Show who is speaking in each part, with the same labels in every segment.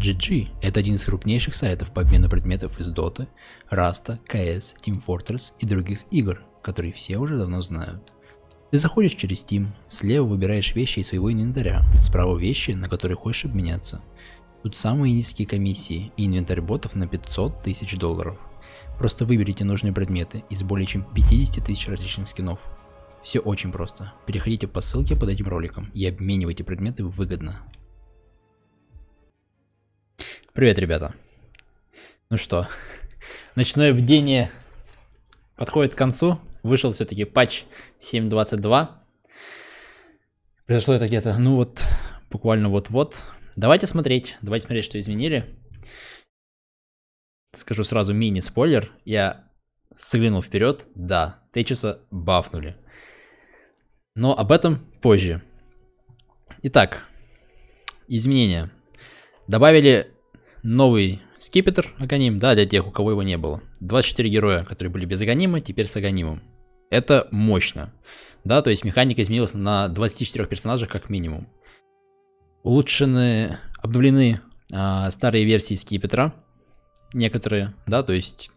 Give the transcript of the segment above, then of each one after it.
Speaker 1: GG – это один из крупнейших сайтов по обмену предметов из Dota, Rust, CS, Team Fortress и других игр, которые все уже давно знают. Ты заходишь через Steam, слева выбираешь вещи из своего инвентаря, справа вещи, на которые хочешь обменяться. Тут самые низкие комиссии и инвентарь ботов на 500 тысяч долларов. Просто выберите нужные предметы из более чем 50 тысяч различных скинов. Все очень просто. Переходите по ссылке под этим роликом и обменивайте предметы выгодно. Привет, ребята. Ну что, ночное бдение подходит к концу. Вышел все-таки патч 7.22. Произошло это где-то, ну вот, буквально вот-вот. Давайте смотреть, давайте смотреть, что изменили. Скажу сразу мини-спойлер. Я заглянул вперед. Да, Тейчеса бафнули. Но об этом позже. Итак, изменения. Добавили новый скипетр агоним да, для тех, у кого его не было. 24 героя, которые были без агонима теперь с агонимом Это мощно. Да, то есть механика изменилась на 24 персонажах как минимум. Улучшены, обновлены э, старые версии скипетра. Некоторые, да, то есть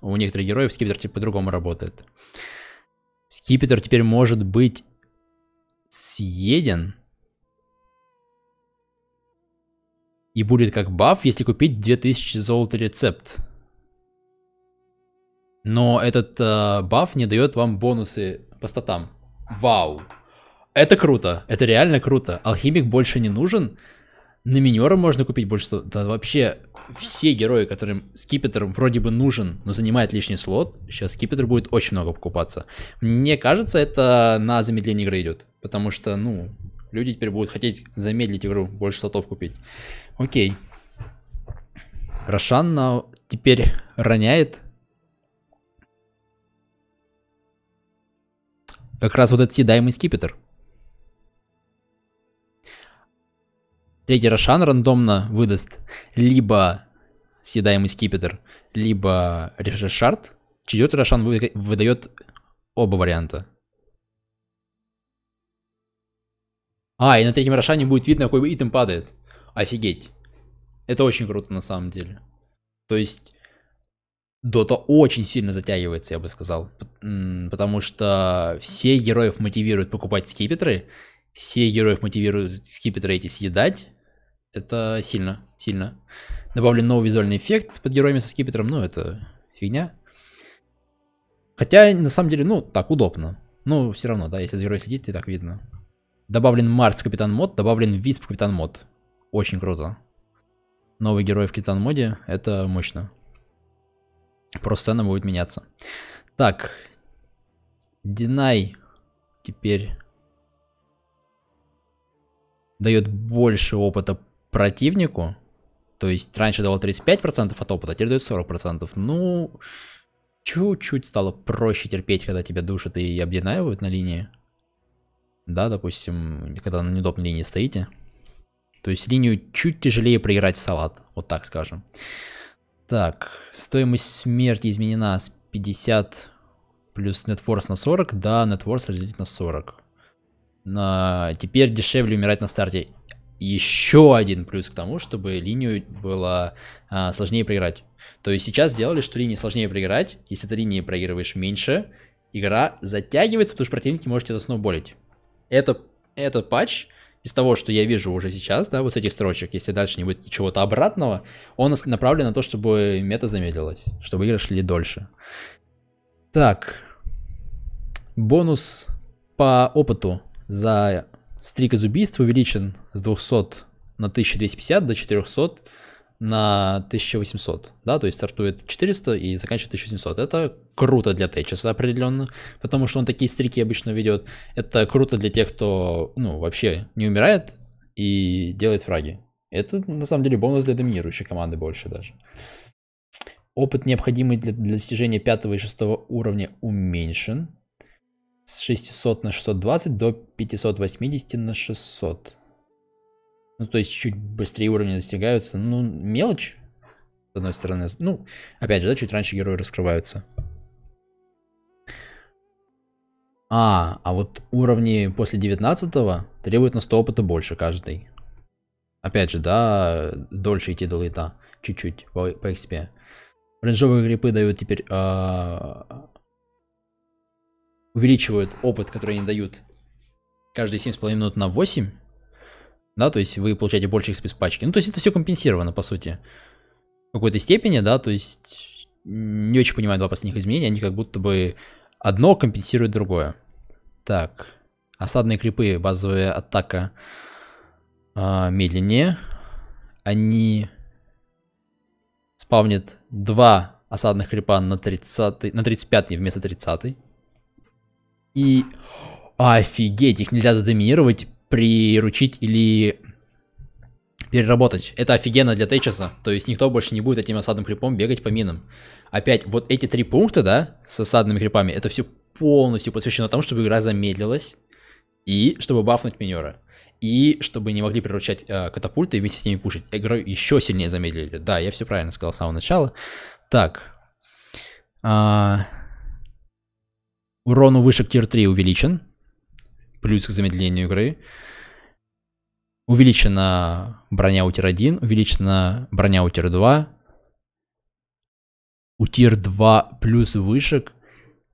Speaker 1: у некоторых героев скипетр типа по-другому работает. Скипетр теперь может быть съеден И будет как баф, если купить 2000 золота рецепт. Но этот э, баф не дает вам бонусы по статам. Вау. Это круто. Это реально круто. Алхимик больше не нужен. На минера можно купить больше. Да вообще все герои, которым скипетр вроде бы нужен, но занимает лишний слот, сейчас скипетр будет очень много покупаться. Мне кажется, это на замедление игры идет. Потому что, ну, Люди теперь будут хотеть замедлить игру, больше слотов купить. Окей. Рошанна теперь роняет. Как раз вот этот седаемый скипетр. Третий Рошан рандомно выдаст либо съедаемый скипетр, либо решет шарт. Четвертый Рошан выдает оба варианта. А, и на третьем рошане будет видно, какой итем падает. Офигеть. Это очень круто на самом деле. То есть, Дота очень сильно затягивается, я бы сказал. Потому что все героев мотивируют покупать скипетры, все героев мотивируют скипетры эти съедать. Это сильно, сильно. Добавлен новый визуальный эффект под героями со скипетром, ну это фигня. Хотя, на самом деле, ну, так удобно. Ну, все равно, да, если за герой следить, и так видно. Добавлен Марс в Капитан Мод, добавлен Висп в Капитан Мод. Очень круто. Новый герой в Капитан Моде, это мощно. Просто сцена будет меняться. Так. Динай теперь дает больше опыта противнику. То есть раньше давал 35% от опыта, теперь дает 40%. Ну, чуть-чуть стало проще терпеть, когда тебя душат и обдинаивают на линии да, допустим, когда на неудобной линии стоите. То есть линию чуть тяжелее проиграть в салат, вот так скажем. Так, стоимость смерти изменена с 50 плюс нетфорс на 40, да, нетфорс разделить на 40. На... Теперь дешевле умирать на старте. Еще один плюс к тому, чтобы линию было а, сложнее проиграть. То есть сейчас сделали, что линии сложнее проиграть. Если ты линии проигрываешь меньше, игра затягивается, потому что противники можете это сноуболить это, это патч, из того, что я вижу уже сейчас, да, вот этих строчек, если дальше не будет чего-то обратного, он направлен на то, чтобы мета замедлилась, чтобы игры шли дольше. Так, бонус по опыту за стрик из убийств увеличен с 200 на 1250 до 400 на 1800, да, то есть стартует 400 и заканчивает 1800. Это круто для Тейчеса определенно, потому что он такие стрики обычно ведет. Это круто для тех, кто, ну, вообще не умирает и делает фраги. Это, на самом деле, бонус для доминирующей команды больше даже. Опыт, необходимый для, для достижения 5 и 6 уровня, уменьшен с 600 на 620 до 580 на 600. Ну, то есть чуть быстрее уровни достигаются. Ну, мелочь, с одной стороны. Ну, опять же, да, чуть раньше герои раскрываются. А, а вот уровни после 19 требуют на 100 опыта больше каждый. Опять же, да, дольше идти до лейта. Чуть-чуть по, по XP. Ренжовые гриппы дают теперь... А... Увеличивают опыт, который они дают каждые 7,5 минут на 8 да, то есть вы получаете больше XP пачки. Ну, то есть это все компенсировано, по сути, в какой-то степени, да, то есть не очень понимаю два последних изменения, они как будто бы одно компенсирует другое. Так, осадные крипы, базовая атака э, медленнее, они спавнят два осадных крипа на, 30, на 35 вместо 30. И... Офигеть, их нельзя додоминировать приручить или переработать. Это офигенно для Тейчеса, то есть никто больше не будет этим осадным крипом бегать по минам. Опять, вот эти три пункта, да, с осадными крипами, это все полностью посвящено тому, чтобы игра замедлилась, и чтобы бафнуть минера, и чтобы не могли приручать э, катапульты и вместе с ними пушить. Игру еще сильнее замедлили. Да, я все правильно сказал с самого начала. Так. А... Урон у вышек тир 3 увеличен плюс к замедлению игры. Увеличена броня у тир 1, увеличена броня у тир 2. У тир 2 плюс вышек,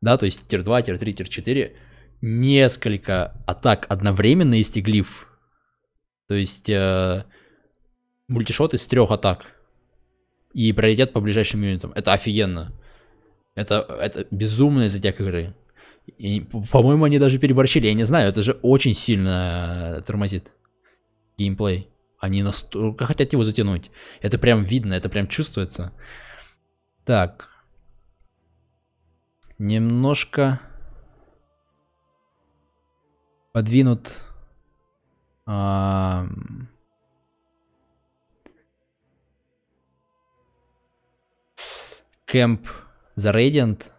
Speaker 1: да, то есть тир 2, тир 3, тир 4, несколько атак одновременно истеглив. То есть э, мультишот из трех атак. И приоритет по ближайшим юнитам. Это офигенно. Это, это безумная затяг игры. И, по-моему, они даже переборщили, я не знаю, это же очень сильно э, тормозит геймплей. Они настолько хотят его затянуть. Это прям видно, это прям чувствуется. Так. Немножко подвинут... А... Кэмп The Radiant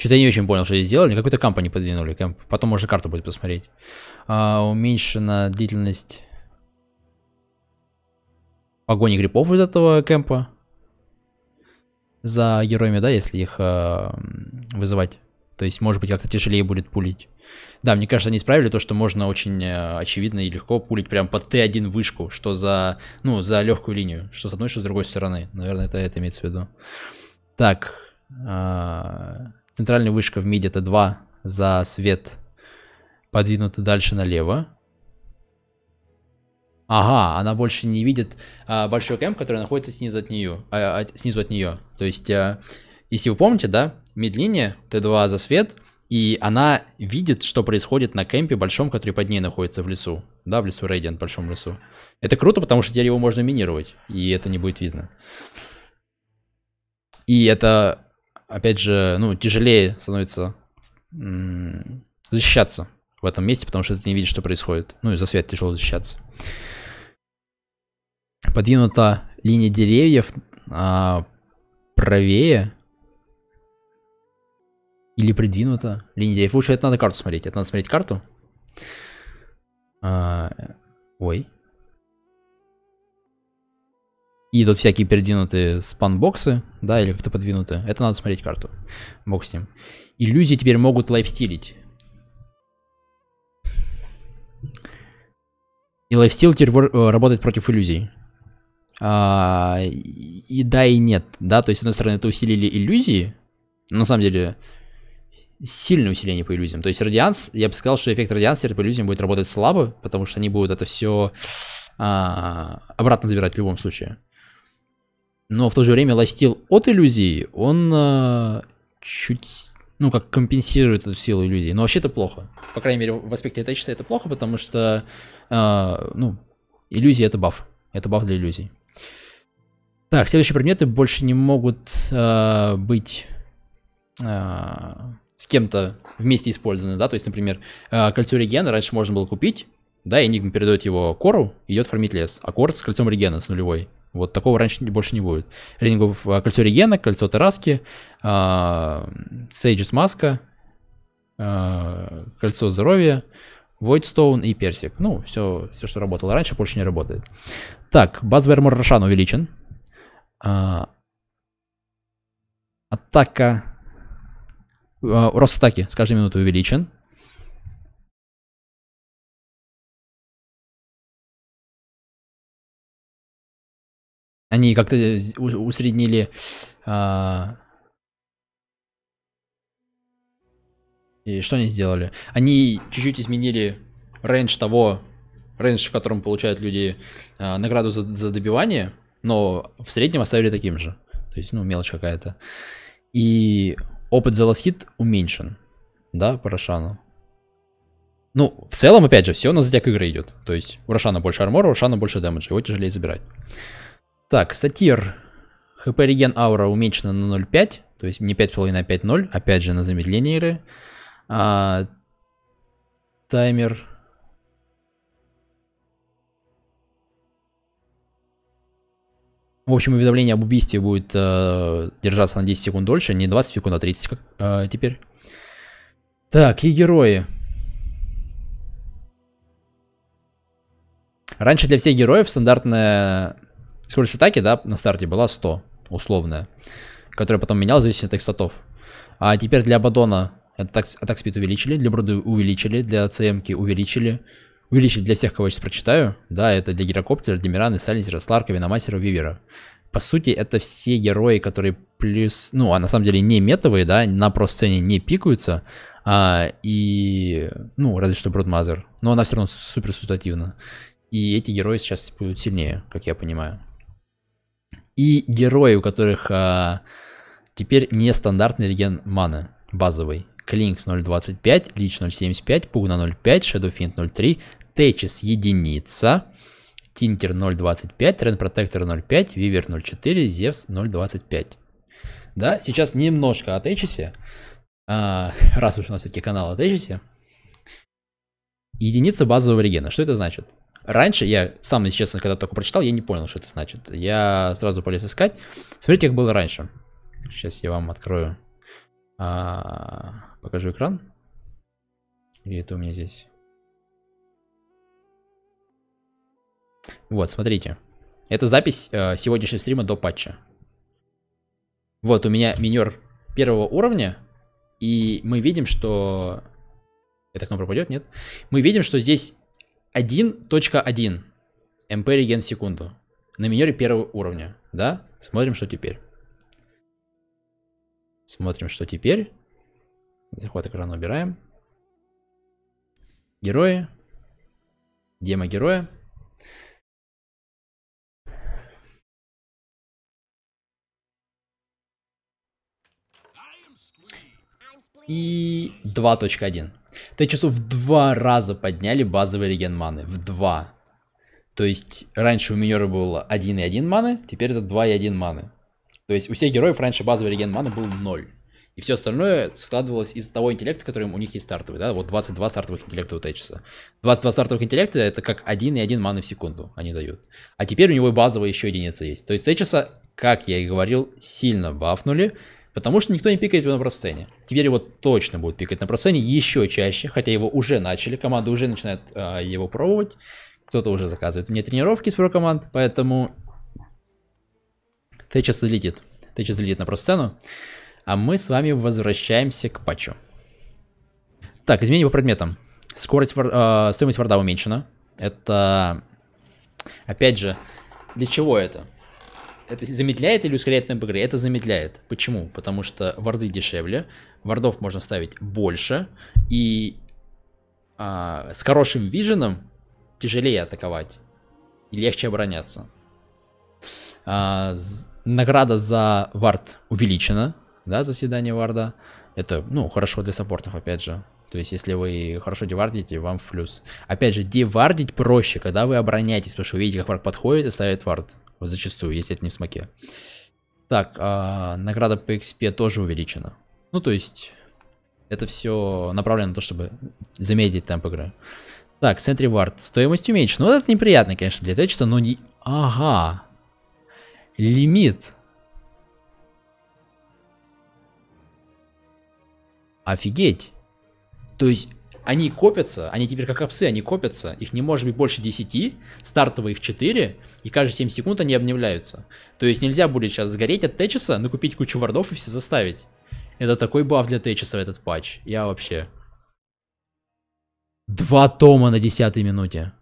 Speaker 1: Что-то я не очень понял, что здесь сделали. Какой-то камп они подвинули. Кэмп. Потом можно карту будет посмотреть. А, уменьшена длительность погони грибов из этого кемпа. За героями, да, если их э, вызывать. То есть, может быть, как-то тяжелее будет пулить. Да, мне кажется, они исправили то, что можно очень а, очевидно и легко пулить прям под Т1 вышку, что за, ну, за легкую линию, что с одной, что с другой стороны. Наверное, это, это имеется в виду. Так, э, Центральная вышка в миде это 2 за свет подвинута дальше налево. Ага, она больше не видит а, большой кэмп, который находится снизу от нее. А, а, снизу от нее. То есть, а, если вы помните, да, медление Т2 за свет, и она видит, что происходит на кемпе большом, который под ней находится в лесу. Да, в лесу Рейдиант, большом лесу. Это круто, потому что теперь его можно минировать, и это не будет видно. И это опять же, ну, тяжелее становится защищаться в этом месте, потому что ты не видишь, что происходит. Ну, и за свет тяжело защищаться. Подвинута линия деревьев а, правее или придвинута линия деревьев. Лучше это надо карту смотреть. Это надо смотреть карту. А, ой. И тут всякие передвинутые спанбоксы, да, или как-то подвинутые. Это надо смотреть карту. Бог с ним. Иллюзии теперь могут лайфстилить. И лайфстил теперь э, работает против иллюзий. А, и да, и нет, да, то есть, с одной стороны, это усилили иллюзии, но на самом деле сильное усиление по иллюзиям. То есть радианс, я бы сказал, что эффект теперь по иллюзиям будет работать слабо, потому что они будут это все а, обратно забирать в любом случае но в то же время ластил от иллюзии, он э, чуть, ну, как компенсирует эту силу иллюзии. Но вообще это плохо. По крайней мере, в аспекте тачества это плохо, потому что, э, ну, иллюзия это баф. Это баф для иллюзий. Так, следующие предметы больше не могут э, быть э, с кем-то вместе использованы, да, то есть, например, э, кольцо регена раньше можно было купить, да, и Энигма передает его Кору, идет фармить лес, а Кор с кольцом регена с нулевой вот такого раньше больше не будет. Рингов э, кольцо Регена, кольцо Тараски, а, Сейджис Маска, а, кольцо здоровья, Войдстоун и Персик. Ну, все, все, что работало раньше, больше не работает. Так, базовый армор Рошан увеличен. А, атака... Э, рост атаки с каждой минуты увеличен. Они как-то э, усреднили... А... И что они сделали? Они чуть-чуть изменили рейндж того, рейндж, в котором получают люди а, награду за, за добивание, но в среднем оставили таким же. То есть, ну, мелочь какая-то. И опыт за ласхит уменьшен, да, по Рошану. Ну, в целом, опять же, все на затяг игры идет. То есть у Рошана больше армора, у Рошана больше дэмэджа, его тяжелее забирать. Так, сатир. ХП реген аура уменьшена на 0,5. То есть не 5,5, а 5,0. Опять же на замедление игры. А, таймер. В общем, уведомление об убийстве будет э, держаться на 10 секунд дольше, не 20 секунд, а 30 как, э, теперь. Так, и герои. Раньше для всех героев стандартная скорость атаки, да, на старте была 100, условная, которая потом менялась в зависимости от статов. А теперь для Абадона атак, спид увеличили, для Бруды увеличили, для ЦМки увеличили, увеличили для всех, кого я сейчас прочитаю, да, это для Гирокоптера, Демирана, Сализера, Сларка, Виномасера, Вивера. По сути, это все герои, которые плюс, ну, а на самом деле не метовые, да, на про-сцене не пикаются, а, и, ну, разве что Бродмазер, но она все равно супер ситуативна. И эти герои сейчас будут сильнее, как я понимаю и герои, у которых а, теперь нестандартный реген маны, базовый. Клинкс 0.25, Лич 0.75, Пугна 0.5, Shadowfint 0.3, Течис единица, Тинкер 0.25, Рен Протектор 0.5, Вивер 0.4, Зевс 0.25. Да, сейчас немножко о Течисе, а, раз уж у нас все-таки канал о Течисе. Единица базового регена, что это значит? Раньше, я сам, если честно, когда только прочитал, я не понял, что это значит. Я сразу полез искать. Смотрите, как было раньше. Сейчас я вам открою. А, покажу экран. И это у меня здесь. Вот, смотрите. Это запись э, сегодняшнего стрима до патча. Вот у меня минер первого уровня. И мы видим, что... Эта кнопка пропадет, нет? Мы видим, что здесь 1.1 МП реген в секунду. На минере первого уровня. Да? Смотрим, что теперь. Смотрим, что теперь. Захват экрана убираем. Герои. Демо героя. И 2.1. Ты Тайчасу в два раза подняли базовый реген маны. В два. То есть раньше у миньора было 1,1 маны, теперь это 2,1 маны. То есть у всех героев раньше базовый реген маны был 0. И все остальное складывалось из того интеллекта, который у них есть стартовый, да, вот 22 стартовых интеллекта у Тейчеса. 22 стартовых интеллекта это как 1 и 1 маны в секунду они дают. А теперь у него базовая еще единица есть. То есть Тейчеса, как я и говорил, сильно бафнули. Потому что никто не пикает его на процене. Теперь его точно будут пикать на процене еще чаще, хотя его уже начали, команда уже начинает э, его пробовать. Кто-то уже заказывает мне тренировки с про-команд, поэтому Тэтчес залетит. Тэтчес залетит на просцену. А мы с вами возвращаемся к патчу. Так, изменения по предметам. Скорость, вар... э, стоимость варда уменьшена. Это, опять же, для чего это? Это замедляет или ускоряет темп игры? Это замедляет. Почему? Потому что варды дешевле, вардов можно ставить больше, и а, с хорошим виженом тяжелее атаковать и легче обороняться. А, награда за вард увеличена, да, заседание варда. Это, ну, хорошо для саппортов, опять же. То есть, если вы хорошо девардите, вам в плюс. Опять же, девардить проще, когда вы обороняетесь, потому что вы видите, как враг подходит и ставит вард зачастую, если это не в смоке. Так, а, награда по XP тоже увеличена. Ну, то есть, это все направлено на то, чтобы замедлить темп игры. Так, Sentry Ward. Стоимость уменьшена. Ну, это неприятно, конечно, для Течеса, но не... Ага. Лимит. Офигеть. То есть они копятся, они теперь как опсы, они копятся. Их не может быть больше 10, стартовые их 4, и каждые 7 секунд они обновляются. То есть нельзя будет сейчас сгореть от Течеса, накупить кучу вардов и все заставить. Это такой баф для Течеса этот патч. Я вообще... Два тома на десятой минуте.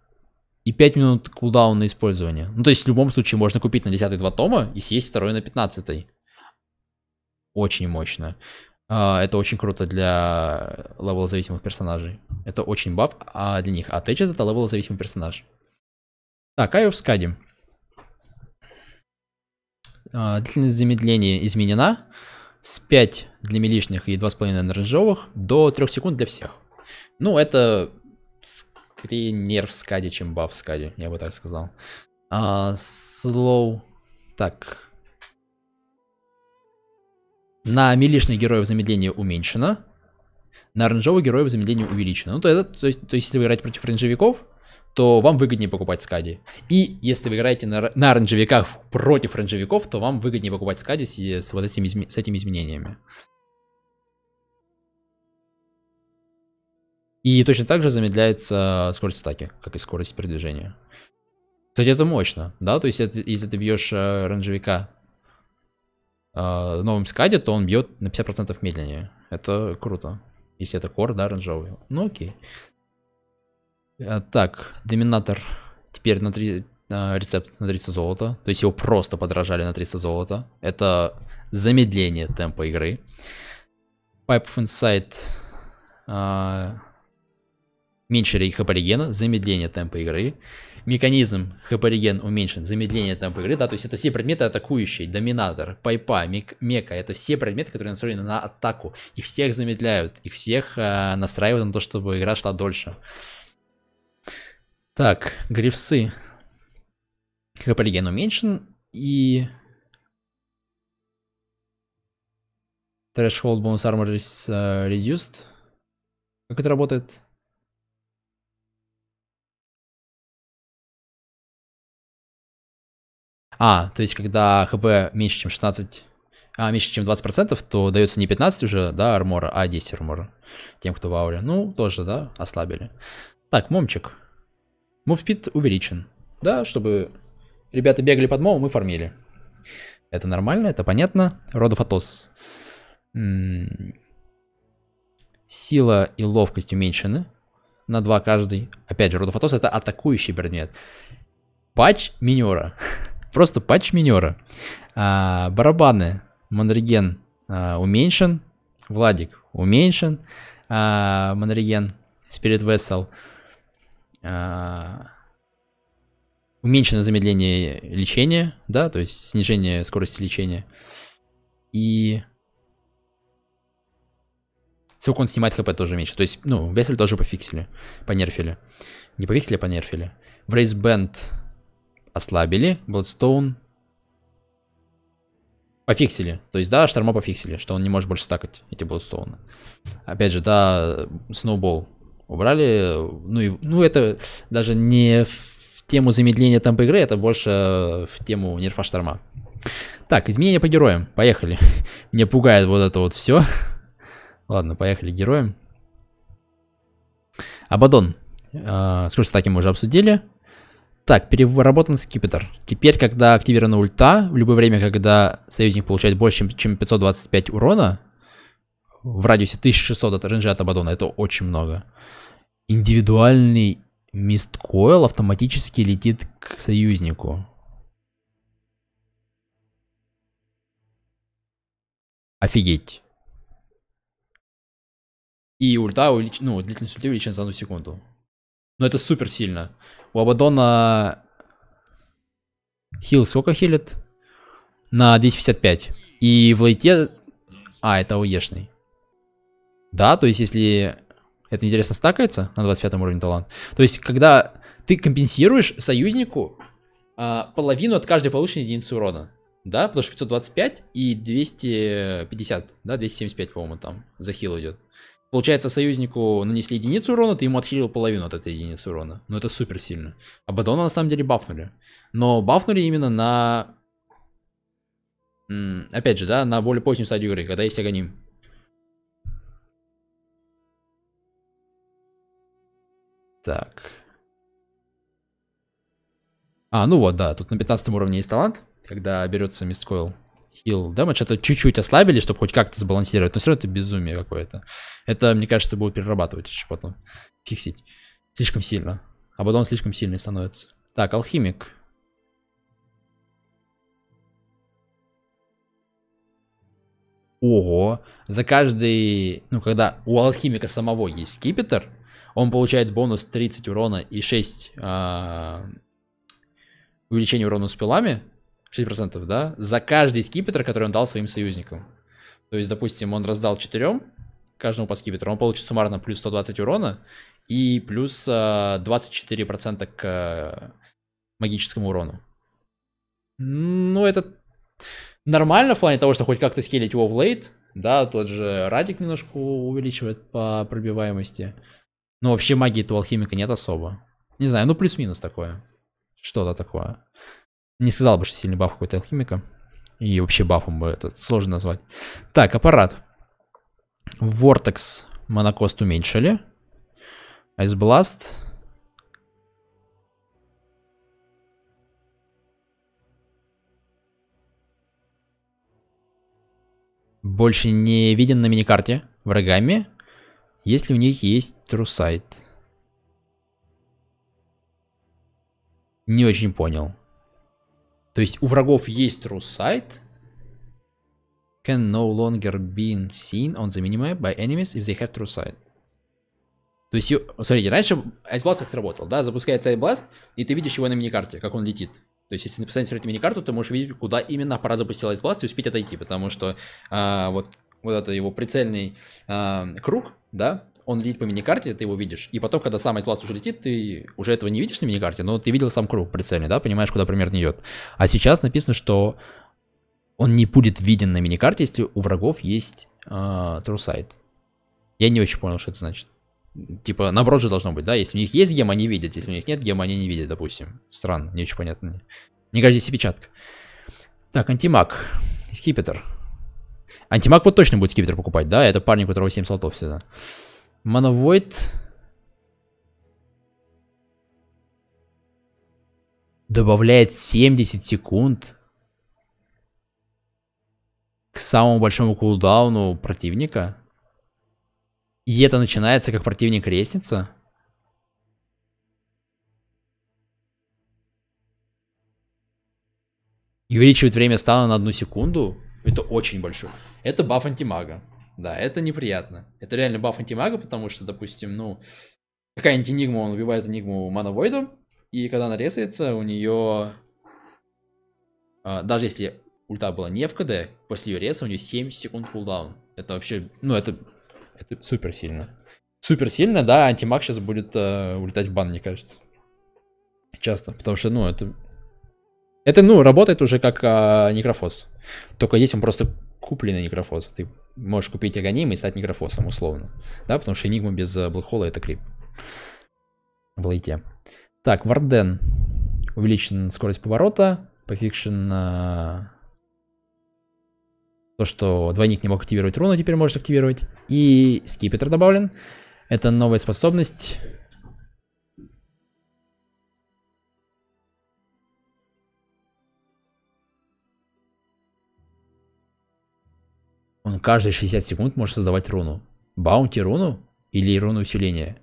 Speaker 1: И 5 минут кулдаун на использование. Ну, то есть в любом случае можно купить на 10 два тома и съесть второй на 15. -й. Очень мощно. А, это очень круто для левел-зависимых персонажей. Это очень баф а для них. А Тэчес это левел-зависимый персонаж. Так, в скаде. А, длительность замедления изменена с 5 для милишных и 2,5 на рыжовых до 3 секунд для всех. Ну, это скорее нерв в скаде, чем баф скаде, я бы так сказал. А, слоу. Так, на милишных героев замедление уменьшено, на оранжевых героев замедление увеличено. Ну, то, это, то, есть, то есть, если вы играете против оранжевиков, то вам выгоднее покупать скади. И если вы играете на, на оранжевиках против оранжевиков, то вам выгоднее покупать скади с, с вот этими, с этими изменениями. И точно так же замедляется скорость атаки, как и скорость передвижения. Кстати, это мощно, да? То есть, это, если ты бьешь э, оранжевика э, новом скаде, то он бьет на 50% медленнее. Это круто. Если это кор, да, оранжевый. Ну окей. А, так, доминатор теперь на 3, э, рецепт на 30 золота. То есть его просто подражали на 300 золота. Это замедление темпа игры. Pipe of Insight э, меньше рейхаборигена, замедление темпа игры механизм хп-реген уменьшен, замедление темпа игры, да, то есть это все предметы атакующие, доминатор, пайпа, мек, мека, это все предметы, которые настроены на атаку, их всех замедляют, их всех э, настраивают на то, чтобы игра шла дольше. Так, грифсы. Хп-реген уменьшен и... Threshold bonus armor is uh, э, reduced. Как это работает? А, то есть, когда хп меньше, чем 16, а, меньше, чем 20%, то дается не 15 уже, да, армора, а 10 армора тем, кто в ауре. Ну, тоже, да, ослабили. Так, момчик. Мувпит увеличен. Да, чтобы ребята бегали под мовом мы фармили. Это нормально, это понятно. Родофотос. М-м-м. Сила и ловкость уменьшены на 2 каждый. Опять же, Родофотос это атакующий предмет. Патч миньора. Просто патч минера. А, барабаны. Манриген а, уменьшен. Владик уменьшен. А, Манриген. Спирит Вессел. А, уменьшено замедление лечения, да, то есть снижение скорости лечения. И сколько он снимает хп тоже меньше. То есть, ну, Весель тоже пофиксили, понерфили. Не пофиксили, а понерфили. В Рейсбенд ослабили, Bloodstone пофиксили. То есть, да, шторма пофиксили, что он не может больше стакать эти Bloodstone. Опять же, да, Snowball убрали. Ну, и, ну это даже не в тему замедления темпа игры, это больше в тему нерфа шторма. Так, изменения по героям. Поехали. Мне пугает вот это вот все. Ладно, поехали героям. Абадон. Э, а, скорость атаки мы уже обсудили. Так, переработан скипетр. Теперь, когда активирована ульта, в любое время, когда союзник получает больше, чем 525 урона, в радиусе 1600 от ренджа от Абадона, это очень много. Индивидуальный мисткоил автоматически летит к союзнику. Офигеть. И ульта, увелич... ну, длительность ульты увеличена за одну секунду. Но это супер сильно. У Абадона хил сколько хилит? На 255. И в лейте... А, это ОЕшный. Да, то есть если... Это интересно стакается на 25 уровне талант. То есть когда ты компенсируешь союзнику а, половину от каждой полученной единицы урона. Да, потому что 525 и 250, да, 275, по-моему, там за хил идет. Получается, союзнику нанесли единицу урона, ты ему отхилил половину от этой единицы урона. Ну это супер сильно. А Бадона на самом деле бафнули. Но бафнули именно на... Опять же, да, на более позднюю стадию игры, когда есть агоним. Так. А, ну вот, да, тут на 15 уровне есть талант, когда берется мисткойл хил дэмэдж. Это чуть-чуть ослабили, чтобы хоть как-то сбалансировать, но все равно это безумие какое-то. Это, мне кажется, будут перерабатывать еще потом. Фиксить. Слишком сильно. А потом слишком сильный становится. Так, алхимик. Ого. За каждый... Ну, когда у алхимика самого есть скипетр, он получает бонус 30 урона и 6 э, а, увеличение урона с пилами. 6%, да? За каждый скипетр, который он дал своим союзникам. То есть, допустим, он раздал 4, каждому по скипетру, он получит суммарно плюс 120 урона и плюс 24% а, к э, магическому урону. Ну, это нормально в плане того, что хоть как-то скелить его в лейт, да, тот же Радик немножко увеличивает по пробиваемости. Но вообще магии у алхимика нет особо. Не знаю, ну плюс-минус такое. Что-то такое. Не сказал бы, что сильный баф какой-то алхимика. И вообще бафом бы это сложно назвать. Так, аппарат. Вортекс монокост уменьшили. Айсбласт. Больше не виден на миникарте врагами, если у них есть трусайт. Не очень понял. То есть у врагов есть true sight, Can no longer be seen on the minimap by enemies if they have true sight. То есть, э, смотрите, раньше Айсбласт как сработал, да, запускается Айсбласт, и ты видишь его на миникарте, как он летит. То есть, если написать эту миникарту, ты можешь видеть, куда именно пора запустил Айсбласт и успеть отойти, потому что а, вот, вот это его прицельный а, круг, да, он летит по миникарте, ты его видишь. И потом, когда сам Айтласт уже летит, ты уже этого не видишь на миникарте, но ты видел сам круг прицельный, да, понимаешь, куда примерно идет. А сейчас написано, что он не будет виден на миникарте, если у врагов есть э, трусайт. Я не очень понял, что это значит. Типа, наоборот же должно быть, да? Если у них есть гем, они видят. Если у них нет гема, они не видят, допустим. Странно, не очень понятно. Мне кажется, здесь и печатка. Так, антимаг. Скипетр. Антимаг вот точно будет скипетр покупать, да? Это парень, у которого 7 слотов всегда. Мановойд. Добавляет 70 секунд к самому большому кулдауну противника. И это начинается, как противник лестница. И увеличивает время стана на одну секунду. Это очень большое. Это баф антимага. Да, это неприятно. Это реально баф антимага, потому что, допустим, ну, какая-нибудь энигма, он убивает энигму мановойдом, и когда она резается, у нее... А, даже если ульта была не в КД, после ее реза у нее 7 секунд кулдаун. Это вообще, ну, это, это супер сильно. Супер сильно, да, антимаг сейчас будет э, улетать в бан, мне кажется. Часто, потому что, ну, это это, ну, работает уже как а, некрофос. Только здесь он просто купленный некрофос. Ты можешь купить Аганим и стать некрофосом, условно. Да, потому что Энигма без Блэкхола это крип. Блейте. Так, Варден. Увеличен скорость поворота. Пофикшен... А... То, что двойник не мог активировать руну, теперь может активировать. И скипетр добавлен. Это новая способность. Он каждые 60 секунд может создавать руну. Баунти руну? Или руну усиления?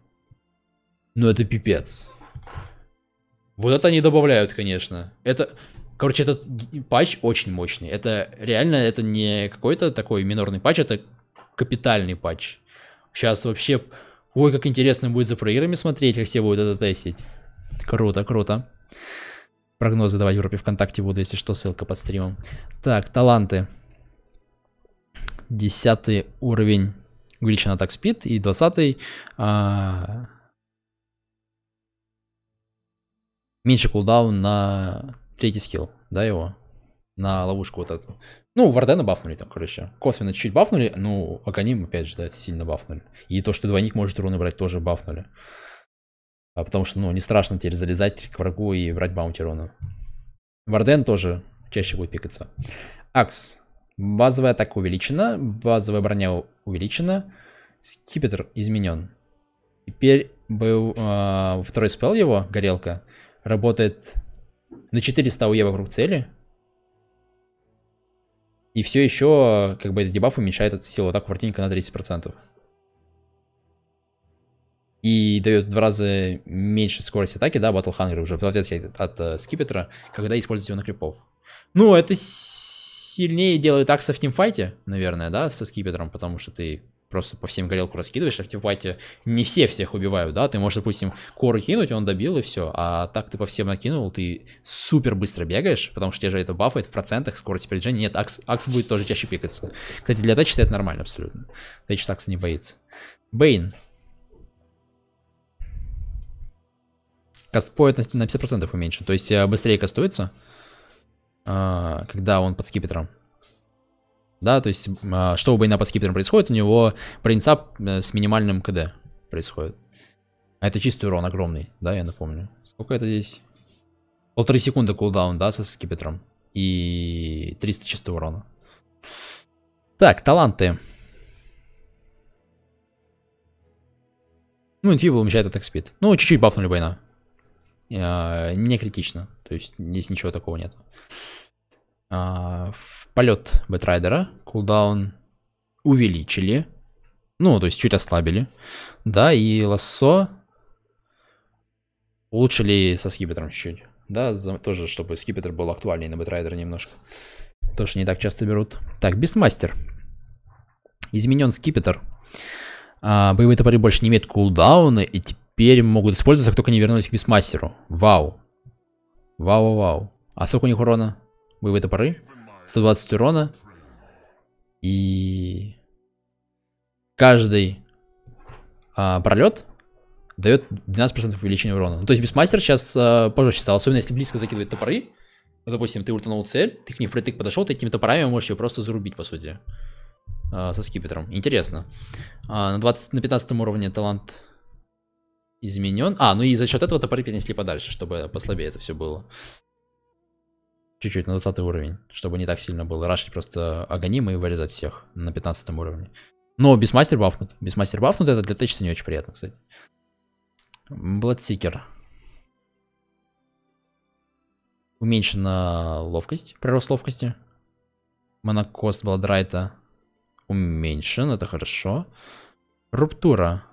Speaker 1: Ну это пипец. Вот это они добавляют, конечно. Это... Короче, этот патч очень мощный. Это реально, это не какой-то такой минорный патч, это капитальный патч. Сейчас вообще... Ой, как интересно будет за проиграми смотреть, как все будут это тестить. Круто, круто. Прогнозы давать в группе ВКонтакте буду, если что, ссылка под стримом. Так, таланты. 10 уровень увеличен Атак Спид и 20 а... меньше кулдаун на третий скилл, да, его? На ловушку вот эту. Ну, Вардена бафнули там, короче. Косвенно чуть-чуть бафнули, ну, Аганим, опять же, да, сильно бафнули. И то, что двойник может руны брать, тоже бафнули. А потому что, ну, не страшно теперь залезать к врагу и брать баунти руну. Варден тоже чаще будет пикаться. Акс. Базовая атака увеличена, базовая броня увеличена, скипетр изменен. Теперь был э, второй спел его, горелка, работает на 400 уе вокруг цели. И все еще, как бы, этот дебаф уменьшает от силы атаку противника на 30%. И дает в два раза меньше скорость атаки, да, батлхангер уже в ответ от, от, э, от скипетра, когда используете его на крипов. Ну, это сильнее делают Акса в тимфайте, наверное, да, со скипетром, потому что ты просто по всем горелку раскидываешь, а в тимфайте не все всех убивают, да, ты можешь, допустим, кору кинуть, он добил и все, а так ты по всем накинул, ты супер быстро бегаешь, потому что тебе же это бафает в процентах, скорость передвижения, нет, акс, акс будет тоже чаще пикаться. Кстати, для дачи это нормально абсолютно, дачи такса не боится. Бейн. Кастпоет на 50% уменьшен, то есть э, быстрее кастуется, а, когда он под скипетром. Да, то есть, а, что у Бейна под скипетром происходит, у него принцап э, с минимальным КД происходит. А это чистый урон огромный, да, я напомню. Сколько это здесь? Полторы секунды кулдаун, да, со скипетром. И 300 чистого урона. Так, таланты. Ну, Инфибл умещает атак спид. Ну, чуть-чуть бафнули Байна. А, не критично. То есть здесь ничего такого нету. А, в полет Бэтрайдера, кулдаун увеличили, ну, то есть чуть ослабили, да, и лассо улучшили со скипетром чуть-чуть, да, за, тоже, чтобы скипетр был актуальнее на Бэтрайдер немножко, потому что не так часто берут. Так, Бисмастер, изменен скипетр, а, боевые топоры больше не имеют кулдауна, и теперь могут использоваться, как только не вернулись к Бисмастеру, вау, вау-вау-вау, а сколько у них урона? боевые топоры, 120 урона. И каждый а, пролет дает 12% увеличения урона. Ну, то есть без мастера сейчас а, пожестче стал, особенно если близко закидывает топоры. Ну, допустим, ты ультанул цель, ты к ней впритык подошел, ты этими топорами можешь ее просто зарубить, по сути. А, со скипетром. Интересно. А, на, 20, на 15 уровне талант изменен. А, ну и за счет этого топоры перенесли подальше, чтобы послабее это все было чуть-чуть на 20 уровень, чтобы не так сильно было. Рашить просто агоним и вырезать всех на 15 уровне. Но без мастер бафнут. Без мастер бафнут это для Течса не очень приятно, кстати. Бладсикер. Уменьшена ловкость, прирост ловкости. Монокост Бладрайта уменьшен, это хорошо. Руптура.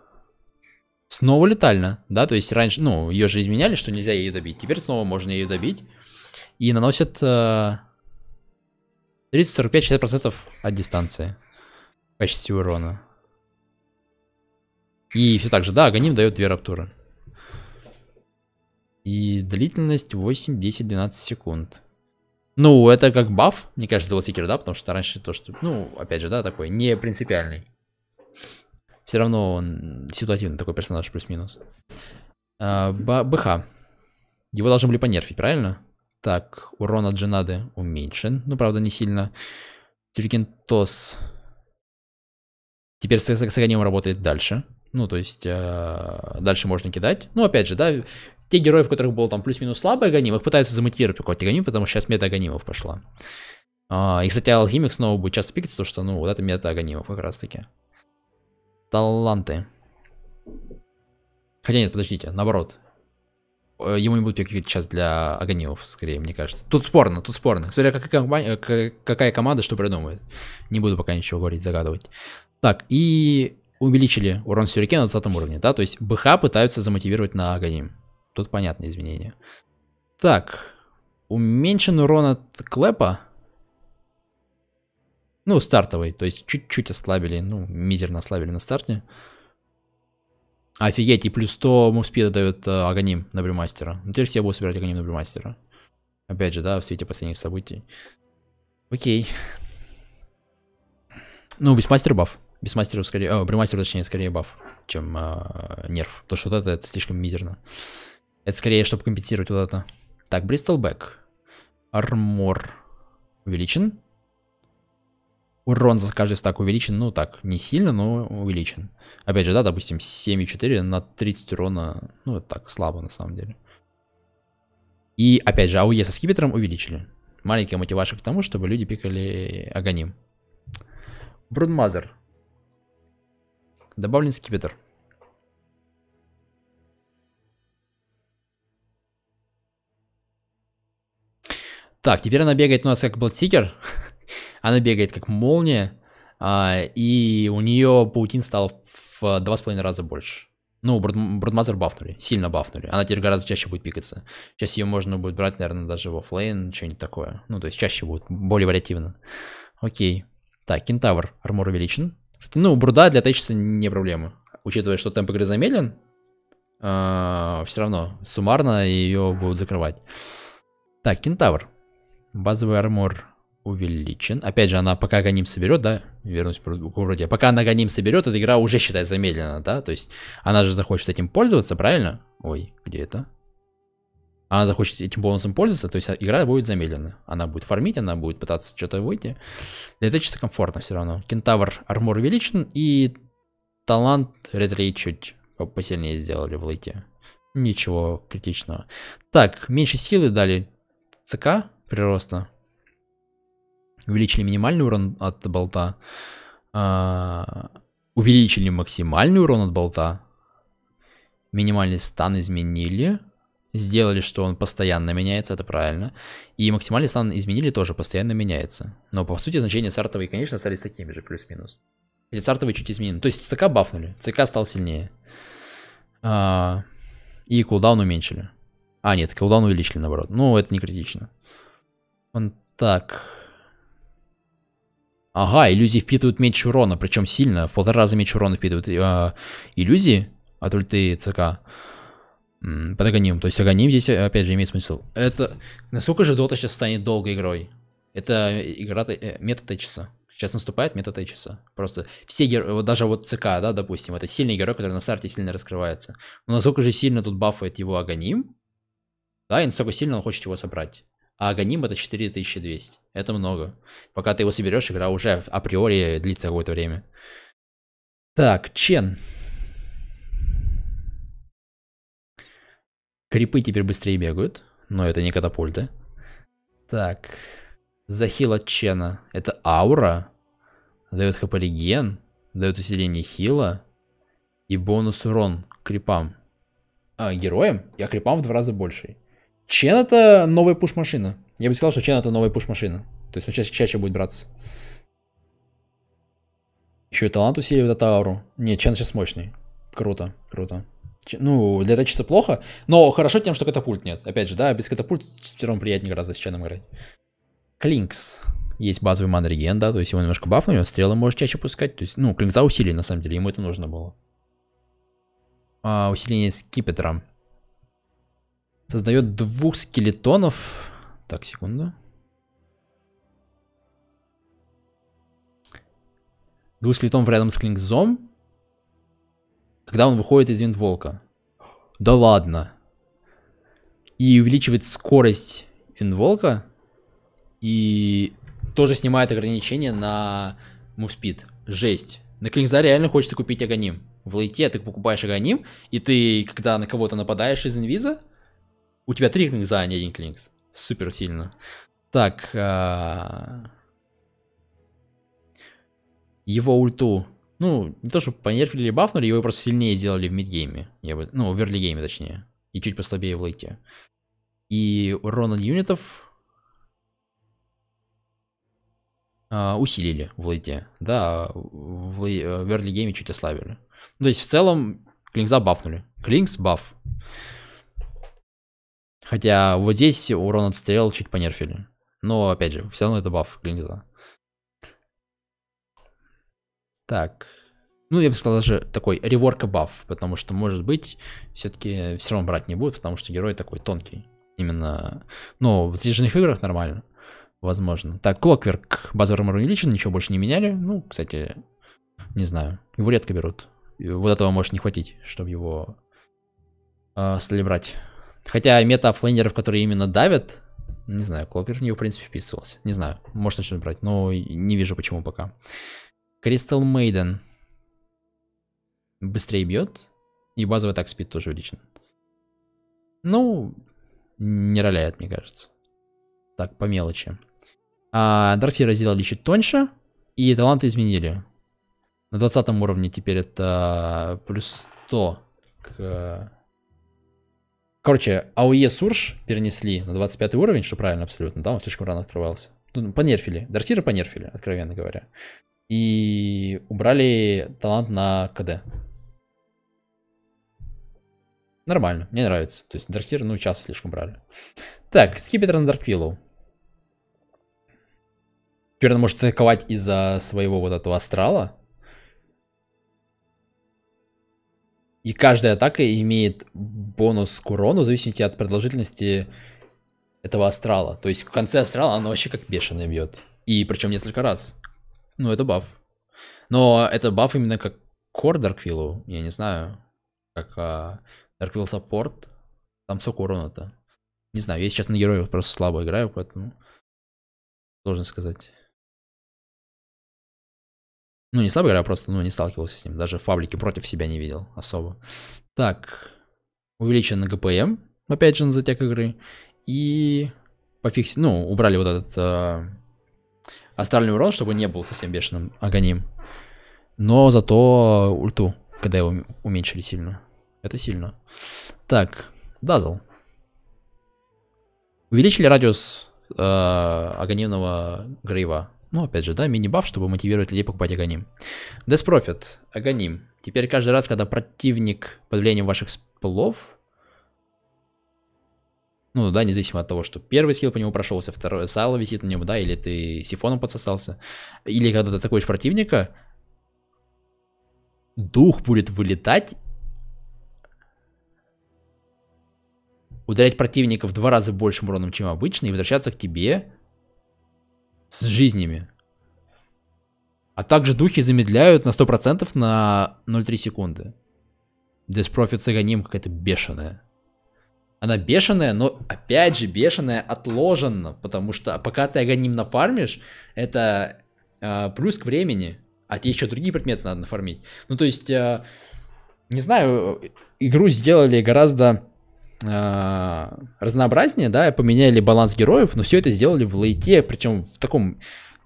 Speaker 1: Снова летально, да, то есть раньше, ну, ее же изменяли, что нельзя ее добить. Теперь снова можно ее добить и наносит 30-45-60% э, от дистанции в качестве урона. И все так же, да, Аганим дает 2 раптуры. И длительность 8, 10, 12 секунд. Ну, это как баф, мне кажется, Дуэлсикер, да, потому что раньше то, что, ну, опять же, да, такой не принципиальный. Все равно он ситуативный такой персонаж, плюс-минус. А, БХ. Его должны были понерфить, правильно? Так, урон от Дженады уменьшен. Ну, правда, не сильно. Тюрикентос теперь с, с огнем работает дальше. Ну, то есть, э, дальше можно кидать. Ну, опять же, да, те герои, в которых был там плюс-минус слабый агоним, их пытаются замотивировать пикать агоним, потому что сейчас мета агонимов пошла. А, и, кстати, алхимик снова будет часто пикать, потому что, ну, вот это мета агонимов как раз-таки. Таланты. Хотя нет, подождите, наоборот. Э, ему не будут перекрыть сейчас для Огневов, скорее, мне кажется. Тут спорно, тут спорно. Смотря какая, компания, э, какая команда что придумает. Не буду пока ничего говорить, загадывать. Так, и увеличили урон Сюрикена на 20 уровне, да? То есть БХ пытаются замотивировать на Аганим. Тут понятные изменения. Так, уменьшен урон от Клэпа. Ну, стартовый, то есть чуть-чуть ослабили, ну, мизерно ослабили на старте. Офигеть, и плюс 100 мувспида дает э, Аганим на Брюмастера. Ну, теперь все будут собирать Аганим на Брюмастера. Опять же, да, в свете последних событий. Окей. Ну, без мастера баф. Без мастера скорее... Э, Брюмастер, точнее, скорее баф, чем э, нерв. То что вот это, это слишком мизерно. Это скорее, чтобы компенсировать вот это. Так, Бристолбэк. Армор увеличен урон за каждый стак увеличен, ну так, не сильно, но увеличен. Опять же, да, допустим, 7,4 на 30 урона, ну так, слабо на самом деле. И опять же, АУЕ со скипетром увеличили. Маленькая мотивация к тому, чтобы люди пикали Аганим. Брудмазер. Добавлен скипетр. Так, теперь она бегает у нас как Бладсикер. Она бегает как молния, а, и у нее паутин стал в два с половиной раза больше. Ну, Бродмазер бафнули, сильно бафнули. Она теперь гораздо чаще будет пикаться. Сейчас ее можно будет брать, наверное, даже в оффлейн, что-нибудь такое. Ну, то есть чаще будет, более вариативно. Окей. Так, кентавр, армор увеличен. Кстати, ну, бруда для тысячи не проблема. Учитывая, что темп игры замедлен, э, а, все равно суммарно ее будут закрывать. Так, кентавр. Базовый армор увеличен. Опять же, она пока Ганим соберет, да, вернусь вроде, пока она Ганим соберет, эта игра уже, считай, замедлена, да, то есть она же захочет этим пользоваться, правильно? Ой, где это? Она захочет этим бонусом пользоваться, то есть игра будет замедлена. Она будет фармить, она будет пытаться что-то выйти. Для этого чисто комфортно все равно. Кентавр армор увеличен и талант ретрейт чуть посильнее сделали в лейте. Ничего критичного. Так, меньше силы дали ЦК прироста увеличили минимальный урон от болта, а, увеличили максимальный урон от болта, минимальный стан изменили, сделали, что он постоянно меняется, это правильно, и максимальный стан изменили тоже постоянно меняется. Но по сути значения стартовые, конечно, остались такими же, плюс-минус. Или стартовые чуть изменены. То есть ЦК бафнули, ЦК стал сильнее. А, и кулдаун уменьшили. А, нет, кулдаун увеличили, наоборот. Ну, это не критично. Он так... Ага, иллюзии впитывают меньше урона, причем сильно, в полтора раза меньше урона впитывают э, иллюзии от а ульты ЦК под агоним. То есть агоним здесь, э, опять же, имеет смысл. Это... Насколько же Dota сейчас станет долгой игрой? Это э, игра э, мета течиса. Сейчас наступает мета течиса. Просто все герои, вот даже вот ЦК, да, допустим, это сильный герой, который на старте сильно раскрывается. Но насколько же сильно тут бафает его агоним, да, и насколько сильно он хочет его собрать а Аганим это 4200. Это много. Пока ты его соберешь, игра уже априори длится какое-то время. Так, Чен. Крипы теперь быстрее бегают, но это не катапульты. Так. Захил от Чена. Это аура. Дает хп реген. Дает усиление хила. И бонус урон к крипам. А, героям? Я крипам в два раза больше. Чен это новая пуш-машина. Я бы сказал, что Чен это новая пуш-машина. То есть он чаще, чаще будет браться. Еще и талант усиливает от ауру. Не, Чен сейчас мощный. Круто, круто. Ч... Ну, для Тачиса плохо, но хорошо тем, что катапульт нет. Опять же, да, без катапульт все равно приятнее гораздо с Ченом играть. Клинкс. Есть базовый ман реген, да, то есть его немножко бафнули, он стрелы может чаще пускать. То есть, ну, Клинкса усилили, на самом деле, ему это нужно было. А, усиление Кипетром. Создает двух скелетонов. Так, секунду. Двух скелетонов рядом с клингзом, Когда он выходит из Виндволка. Да ладно. И увеличивает скорость Виндволка. И тоже снимает ограничения на мувспид. Жесть. На Клинкза реально хочется купить Аганим. В лейте ты покупаешь Аганим, и ты, когда на кого-то нападаешь из инвиза, у тебя три клинкса, а не один клинкс. Супер сильно. Так. А... Его ульту. Ну, не то, чтобы понерфили или бафнули, его просто сильнее сделали в мидгейме. Я бы, ну, в верлигейме точнее. И чуть послабее в лейте. И урон от юнитов а, усилили в лейте. Да, в, лей, э, в эрлигейме чуть ослабили. Ну, то есть, в целом, Клинкса бафнули. Клинкс баф. Хотя вот здесь урон от стрел чуть понерфили. Но опять же, все равно это баф Глинза. Так. Ну, я бы сказал даже такой реворка баф, потому что, может быть, все-таки все равно брать не будут, потому что герой такой тонкий. Именно, Но ну, в сдержанных играх нормально, возможно. Так, Клокверк, базовый армор увеличен, ничего больше не меняли. Ну, кстати, не знаю, его редко берут. И вот этого может не хватить, чтобы его э, стали брать. Хотя мета-оффлейнеров, которые именно давят, не знаю, Клокер в него, в принципе, вписывался. Не знаю, может начнет брать, но не вижу почему пока. Кристал Мейден. Быстрее бьет. И базовый так спид тоже увеличен. Ну, не роляет, мне кажется. Так, по мелочи. А Дарсира сделали чуть тоньше, и таланты изменили. На 20 уровне теперь это плюс 100 к Короче, АОЕ Сурж перенесли на 25 уровень, что правильно абсолютно, да, он слишком рано открывался. Ну, ну понерфили, Дортира понерфили, откровенно говоря. И убрали талант на КД. Нормально, мне нравится. То есть Дартир, ну, час слишком брали. Так, скипетр на Дарквиллу. Теперь он может атаковать из-за своего вот этого астрала. И каждая атака имеет бонус к урону в зависимости от продолжительности этого астрала. То есть в конце астрала она вообще как бешеная бьет. И причем несколько раз. Ну, это баф. Но это баф именно как кор Дарквиллу. Я не знаю. Как а, Дарквилл саппорт. Там сколько урона-то? Не знаю, я сейчас на героев просто слабо играю, поэтому... Сложно сказать. Ну, не слабо говоря, а просто ну, не сталкивался с ним. Даже в паблике против себя не видел особо. Так, увеличен ГПМ, опять же, на затяг игры. И пофиксили, ну, убрали вот этот э, астральный урон, чтобы не был совсем бешеным агоним. Но зато ульту, когда его уменьшили сильно. Это сильно. Так, Дазл. Увеличили радиус э, агонимного грейва ну, опять же, да, мини-баф, чтобы мотивировать людей покупать Аганим. Деспрофит Аганим. Теперь каждый раз, когда противник под влиянием ваших сплов, ну да, независимо от того, что первый скилл по нему прошелся, второе сало висит на нем, да, или ты сифоном подсосался, или когда ты атакуешь противника, дух будет вылетать, ударять противника в два раза большим уроном, чем обычно, и возвращаться к тебе с жизнями. А также духи замедляют на 100% на 0,3 секунды. Деспрофит с Аганим какая-то бешеная. Она бешеная, но опять же бешеная отложенно, потому что пока ты Аганим нафармишь, это э, плюс к времени, а тебе еще другие предметы надо нафармить. Ну то есть, э, не знаю, игру сделали гораздо а, разнообразнее, да, поменяли баланс героев, но все это сделали в лейте, причем в таком,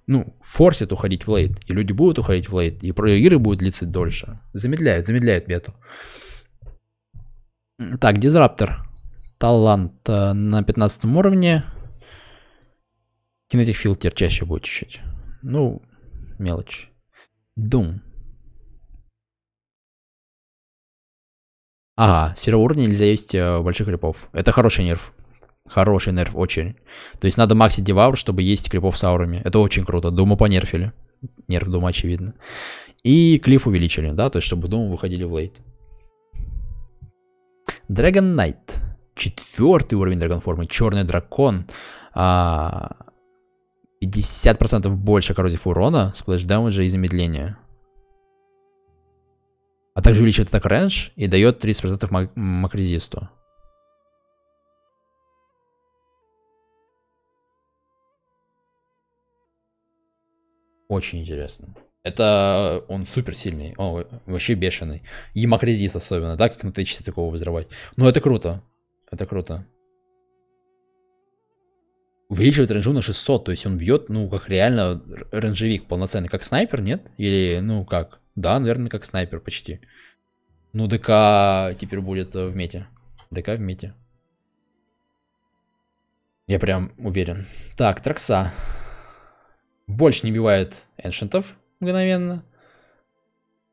Speaker 1: ну, форсит уходить в лейт, и люди будут уходить в лейт, и про игры будут длиться дольше. Замедляют, замедляют бету. Так, Дизраптор. Талант э, на 15 уровне. Кинетик фильтр чаще будет чуть-чуть. Ну, мелочь. Дум. Ага, с первого уровня нельзя есть э, больших крипов. Это хороший нерв. Хороший нерв, очень. То есть надо макси деваур, чтобы есть крипов с аурами. Это очень круто. Дума понерфили. Нерв Дума, очевидно. И клиф увеличили, да, то есть чтобы Дума выходили в лейт. Dragon Knight. Четвертый уровень дракон формы, Черный дракон. А... 50% больше коррозив урона, сплэш дамажа и замедления а также увеличивает атак рейндж и дает 30% мак макрезисту. Очень интересно. Это он супер сильный, он вообще бешеный. И макрезист особенно, да, как на Т4 такого взрывать. Но ну, это круто, это круто. Увеличивает ренжу на 600, то есть он бьет, ну, как реально ренжевик полноценный, как снайпер, нет? Или, ну, как? Да, наверное, как снайпер почти. Ну, ДК теперь будет э, в мете. ДК в мете. Я прям уверен. Так, Тракса. Больше не убивает эншентов мгновенно.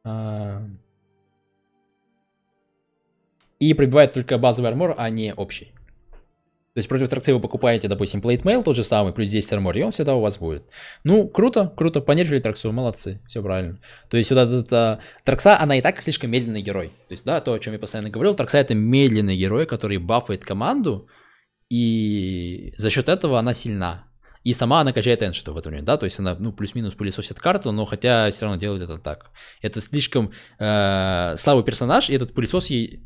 Speaker 1: А. И пробивает только базовый армор, а не общий. То есть против вы покупаете, допустим, плейтмейл тот же самый, плюс 10 армор, и он всегда у вас будет. Ну, круто, круто, понерфили Траксу, молодцы, все правильно. То есть вот эта э, Тракса, она и так слишком медленный герой. То есть, да, то, о чем я постоянно говорил, Тракса это медленный герой, который бафает команду, и за счет этого она сильна. И сама она качает эншита в это время, да, то есть она, ну, плюс-минус пылесосит карту, но хотя все равно делает это так. Это слишком э, слабый персонаж, и этот пылесос ей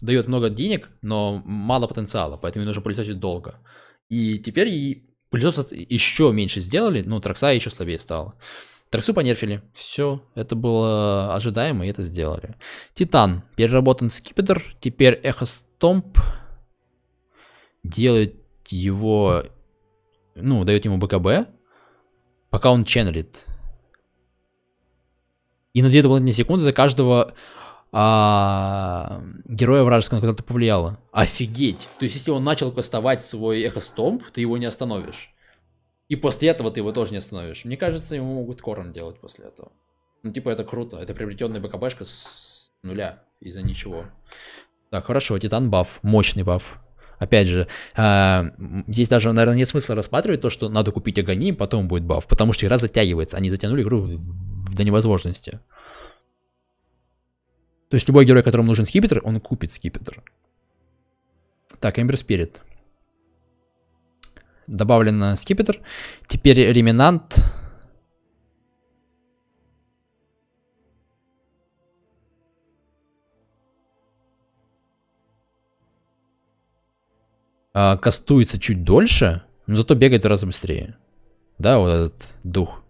Speaker 1: дает много денег, но мало потенциала, поэтому ее нужно пылесосить долго. И теперь и пылесос еще меньше сделали, но ну, тракса еще слабее стала. Траксу понерфили. Все, это было ожидаемо, и это сделали. Титан. Переработан скипетр. Теперь Эхо Стомп делает его... Ну, дает ему БКБ, пока он ченнелит. И на 2 дополнительные секунды за каждого а, героя вражеского, на которого ты повлияло. Офигеть! То есть, если он начал кастовать свой эхостомп, ты его не остановишь. И после этого ты его тоже не остановишь. Мне кажется, ему могут корм делать после этого. Ну, типа, это круто. Это приобретенная БКБшка с нуля из-за ничего. Так, хорошо, Титан баф, мощный баф. Опять же, э, здесь даже, наверное, нет смысла рассматривать то, что надо купить Агоним, потом будет баф, потому что игра затягивается. Они затянули игру до невозможности. То есть любой герой, которому нужен скипетр, он купит скипетр. Так, Эмбер Спирит. Добавлен э, скипетр. Теперь реминант. А, кастуется чуть дольше, но зато бегает раз быстрее. Да, вот этот дух.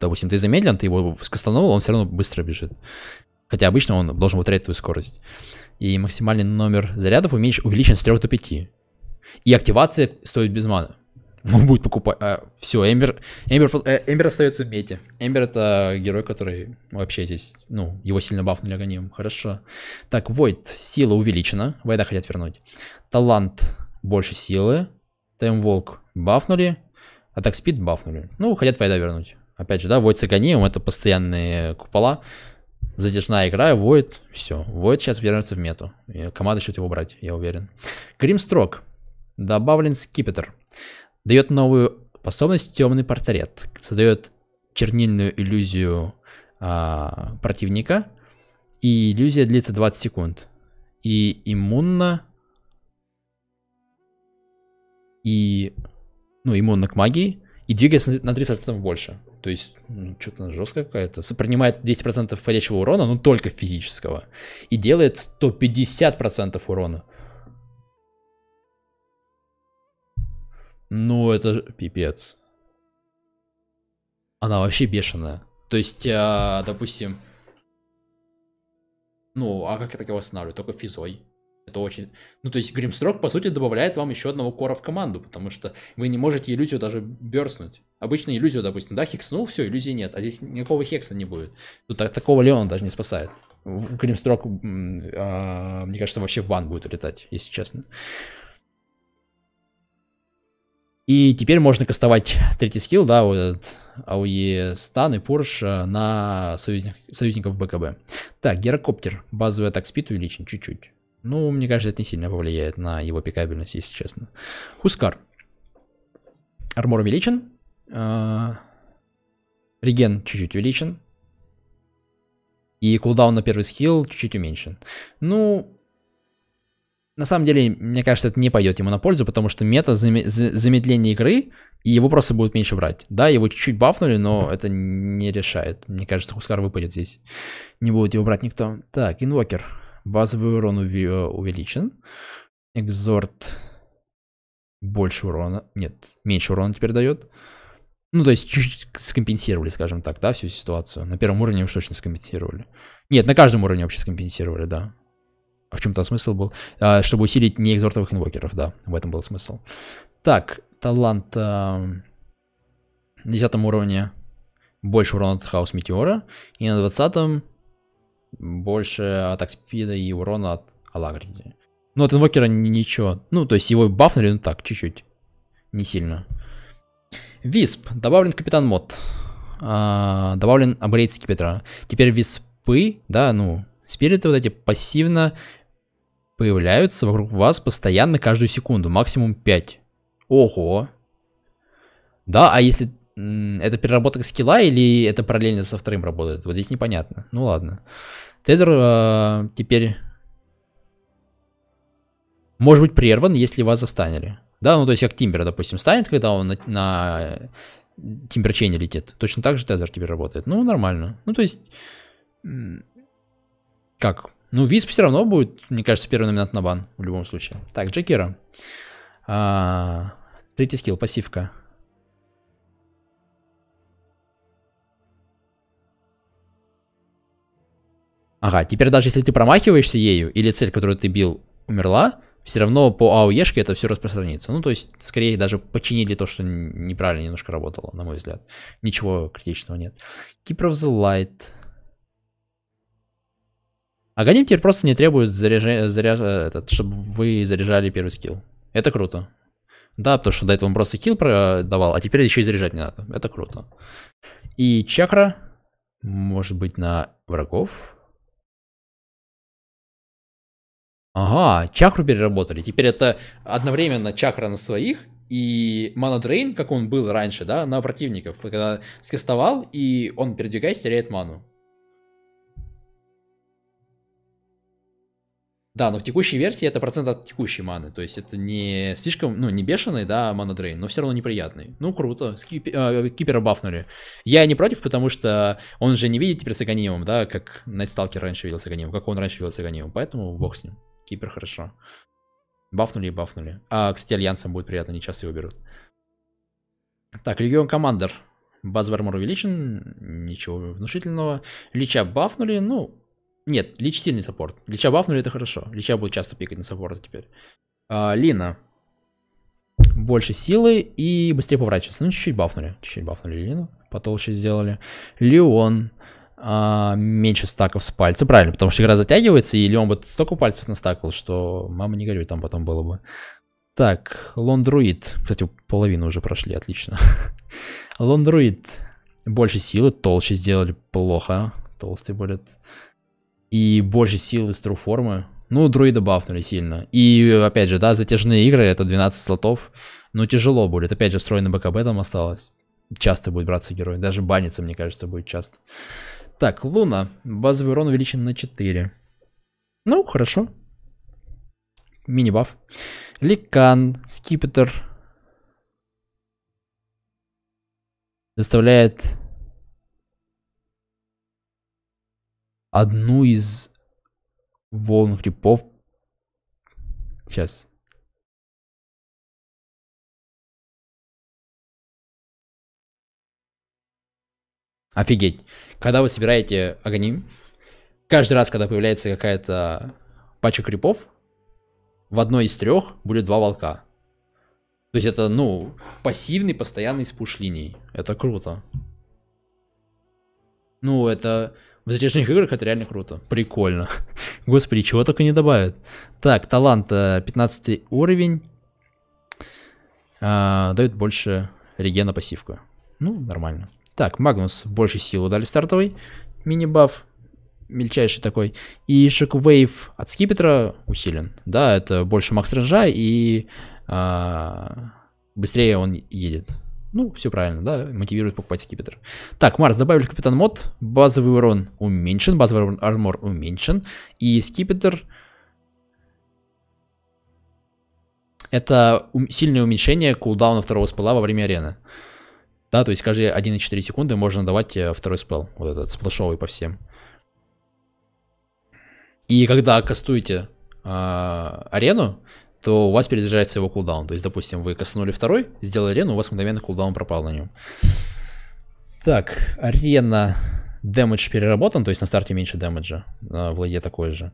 Speaker 1: Допустим, ты замедлен, ты его скастанул, он все равно быстро бежит. Хотя обычно он должен вытворять твою скорость. И максимальный номер зарядов уменьш... увеличен с 3 до 5. И активация стоит без мана. Он будет покупать... А, все, Эмбер... Эмбер... Э, Эмбер остается в мете. Эмбер это герой, который вообще здесь... Ну, его сильно бафнули агоним. Хорошо. Так, Войд. Сила увеличена. Войда хотят вернуть. Талант больше силы. Таймволк бафнули. Атак спид бафнули. Ну, хотят Войда вернуть. Опять же, да, Войд с агонием. Это постоянные купола. Задержная игра, Войд, все. Войд сейчас вернется в мету. Команда счет его брать, я уверен. Гримстрок. Добавлен скипетр. Дает новую способность темный портрет. Создает чернильную иллюзию а, противника. И иллюзия длится 20 секунд. И иммунно... И... Ну, иммунно к магии. И двигается на 3% больше. То есть, ну, что-то жесткая какая-то. Сопринимает 10% входящего урона, но только физического. И делает 150% урона. Ну, это пипец. Она вообще бешеная. То есть, а, допустим... Ну, а как я так его останавливаю? Только физой. Это очень... Ну, то есть, Гримстрок, по сути, добавляет вам еще одного кора в команду, потому что вы не можете иллюзию даже берснуть. Обычно иллюзию, допустим, да, хекснул, все, иллюзии нет, а здесь никакого хекса не будет. Тут такого Леона даже не спасает. Гримстрок, а, мне кажется, вообще в бан будет улетать, если честно. И теперь можно кастовать третий скилл, да, вот этот АУЕ Стан и Порш э, на союзник, союзников БКБ. Так, гирокоптер. Базовый атак спит увеличен чуть-чуть. Ну, мне кажется, это не сильно повлияет на его пикабельность, если честно. Хускар. Армор увеличен. Э, реген чуть-чуть увеличен. И кулдаун на первый скилл чуть-чуть уменьшен. Ну, на самом деле, мне кажется, это не пойдет ему на пользу, потому что мета замедление игры, и его просто будут меньше брать. Да, его чуть-чуть бафнули, но это не решает. Мне кажется, Хускар выпадет здесь. Не будет его брать никто. Так, инвокер. Базовый урон э, увеличен. Экзорт больше урона. Нет, меньше урона теперь дает. Ну, то есть чуть-чуть скомпенсировали, скажем так, да, всю ситуацию. На первом уровне уж точно скомпенсировали. Нет, на каждом уровне вообще скомпенсировали, да. А в чем-то смысл был. А, чтобы усилить неэкзортовых инвокеров, да, в этом был смысл. Так, талант а, на 10 уровне больше урона от хаос метеора. И на 20 больше атак спида и урона от Алагриди. Ну, от инвокера ничего. Ну, то есть его бафнули, ну так, чуть-чуть. Не сильно. Висп. Добавлен капитан мод. А, добавлен апгрейд скипетра. Теперь виспы, да, ну, спириты вот эти пассивно появляются вокруг вас постоянно каждую секунду. Максимум 5. Ого. Да, а если это переработка скилла или это параллельно со вторым работает? Вот здесь непонятно. Ну ладно. Тезер э, теперь может быть прерван, если вас застанили. Да, ну то есть как Тимбер, допустим, станет, когда он на, на э, Тимберчейне летит. Точно так же Тезер теперь работает. Ну, нормально. Ну, то есть... Как? Ну, Висп все равно будет, мне кажется, первый номинант на бан в любом случае. Так, Джекера. А, третий скилл, пассивка. Ага, теперь даже если ты промахиваешься ею, или цель, которую ты бил, умерла, все равно по АОЕшке это все распространится. Ну, то есть, скорее даже починили то, что неправильно немножко работало, на мой взгляд. Ничего критичного нет. Keeper of the Light. Аганим теперь просто не требует, заряжа... Заряж... Э, этот, чтобы вы заряжали первый скилл. Это круто. Да, потому что до этого он просто килл продавал, э, а теперь еще и заряжать не надо. Это круто. И чакра, может быть, на врагов. Ага, чакру переработали. Теперь это одновременно чакра на своих и манадрейн, как он был раньше, да, на противников. Когда скестовал, и он, передвигаясь, теряет ману. Да, но в текущей версии это процент от текущей маны. То есть это не слишком, ну, не бешеный, да, манадрейн, но все равно неприятный. Ну, круто, скип, э, кипера бафнули. Я не против, потому что он же не видит теперь с Аганимом, да, как Найтсталкер раньше видел с Аганимом, как он раньше видел с Аганимом, поэтому бог с ним. Кипер хорошо. Бафнули и бафнули. А, кстати, Альянсам будет приятно, они часто его берут. Так, Легион Командер. Базовый армор увеличен, ничего внушительного. Лича бафнули, ну... Нет, Лич сильный саппорт. Лича бафнули, это хорошо. Лича будет часто пикать на саппорта теперь. А, Лина. Больше силы и быстрее поворачивается. Ну, чуть-чуть бафнули. Чуть-чуть бафнули Лину. Потолще сделали. Леон а, меньше стаков с пальца. Правильно, потому что игра затягивается, или он бы столько пальцев настакал, что мама не горюй, там потом было бы. Так, лондруид. Кстати, половину уже прошли, отлично. лондруид. Больше силы, толще сделали плохо. Толстый будет. И больше силы с труформы. Ну, друида бафнули сильно. И, опять же, да, затяжные игры, это 12 слотов. но ну, тяжело будет. Опять же, встроенный БКБ там осталось. Часто будет браться герой. Даже баниться, мне кажется, будет часто. Так, Луна. Базовый урон увеличен на 4. Ну, хорошо. Мини-баф. Ликан, скипетр. Заставляет одну из волн грибов. Сейчас. Офигеть. Когда вы собираете огни, каждый раз, когда появляется какая-то пачка крипов, в одной из трех будет два волка. То есть это, ну, пассивный постоянный спуш линий. Это круто. Ну, это... В затяжных играх это реально круто. Прикольно. Господи, чего только не добавят. Так, талант 15 э, уровень. А, дает больше регена пассивка. Ну, нормально. Так, Магнус больше силы дали стартовый мини-баф, мельчайший такой. И шок вейв от Скипетра усилен. Да, это больше Макс Ренжа и а, быстрее он едет. Ну, все правильно, да, мотивирует покупать скипетр. Так, Марс, добавили капитан мод, базовый урон уменьшен, базовый урон армор уменьшен, и скипетр... Это сильное уменьшение кулдауна второго спыла во время арены. Да, то есть каждые 1,4 секунды можно давать э, второй спел, вот этот сплэшовый по всем. И когда кастуете э, арену, то у вас перезаряжается его кулдаун. То есть, допустим, вы коснули второй, сделали арену, у вас мгновенно кулдаун пропал на нем. Так, арена дэмэдж переработан, то есть на старте меньше дэмэджа, а, в ладе такой же.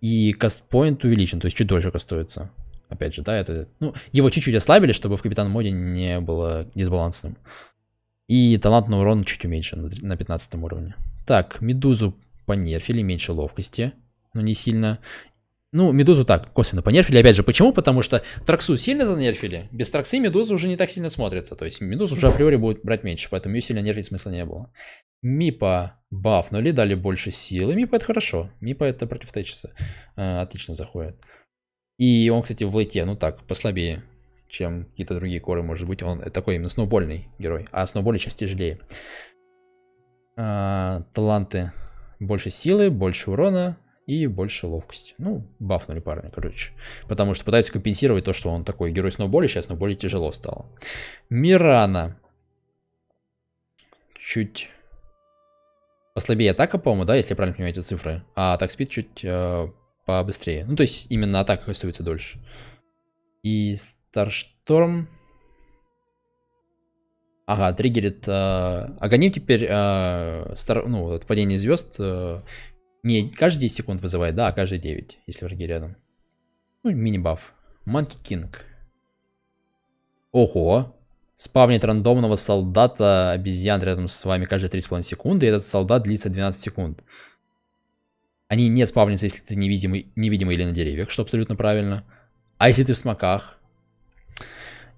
Speaker 1: И кастпоинт увеличен, то есть чуть дольше кастуется. Опять же, да, это... Ну, его чуть-чуть ослабили, чтобы в Капитан Моде не было дисбалансным. И талант на урон чуть уменьшен на 15 уровне. Так, Медузу понерфили, меньше ловкости, но не сильно. Ну, Медузу так, косвенно понерфили. Опять же, почему? Потому что Траксу сильно занерфили. Без Траксы Медуза уже не так сильно смотрится. То есть медуза уже априори будет брать меньше, поэтому ее сильно нерфить смысла не было. Мипа бафнули, дали больше силы. Мипа это хорошо. Мипа это против Течеса. А, э, отлично заходит. И он, кстати, в Лейте, ну так, послабее, чем какие-то другие коры, может быть. Он такой именно сноубольный герой, а сноуболи сейчас тяжелее. А, таланты больше силы, больше урона и больше ловкости. Ну, бафнули парня, короче. Потому что пытаются компенсировать то, что он такой герой сноуболи, сейчас сноуболи тяжело стало. Мирана. Чуть послабее атака, по-моему, да, если я правильно понимаю эти цифры. А так спит чуть э, побыстрее. Ну, то есть именно атака остается дольше. И Старшторм... Ага, триггерит э, огоним теперь э, стар, ну, вот, падение звезд э, не каждые 10 секунд вызывает, да, а каждые 9, если враги рядом. Ну, мини-баф. Манки Кинг. Ого! Спавнит рандомного солдата обезьян рядом с вами каждые 3,5 секунды, и этот солдат длится 12 секунд. Они не спавнятся, если ты невидимый, невидимый или на деревьях, что абсолютно правильно. А если ты в смоках?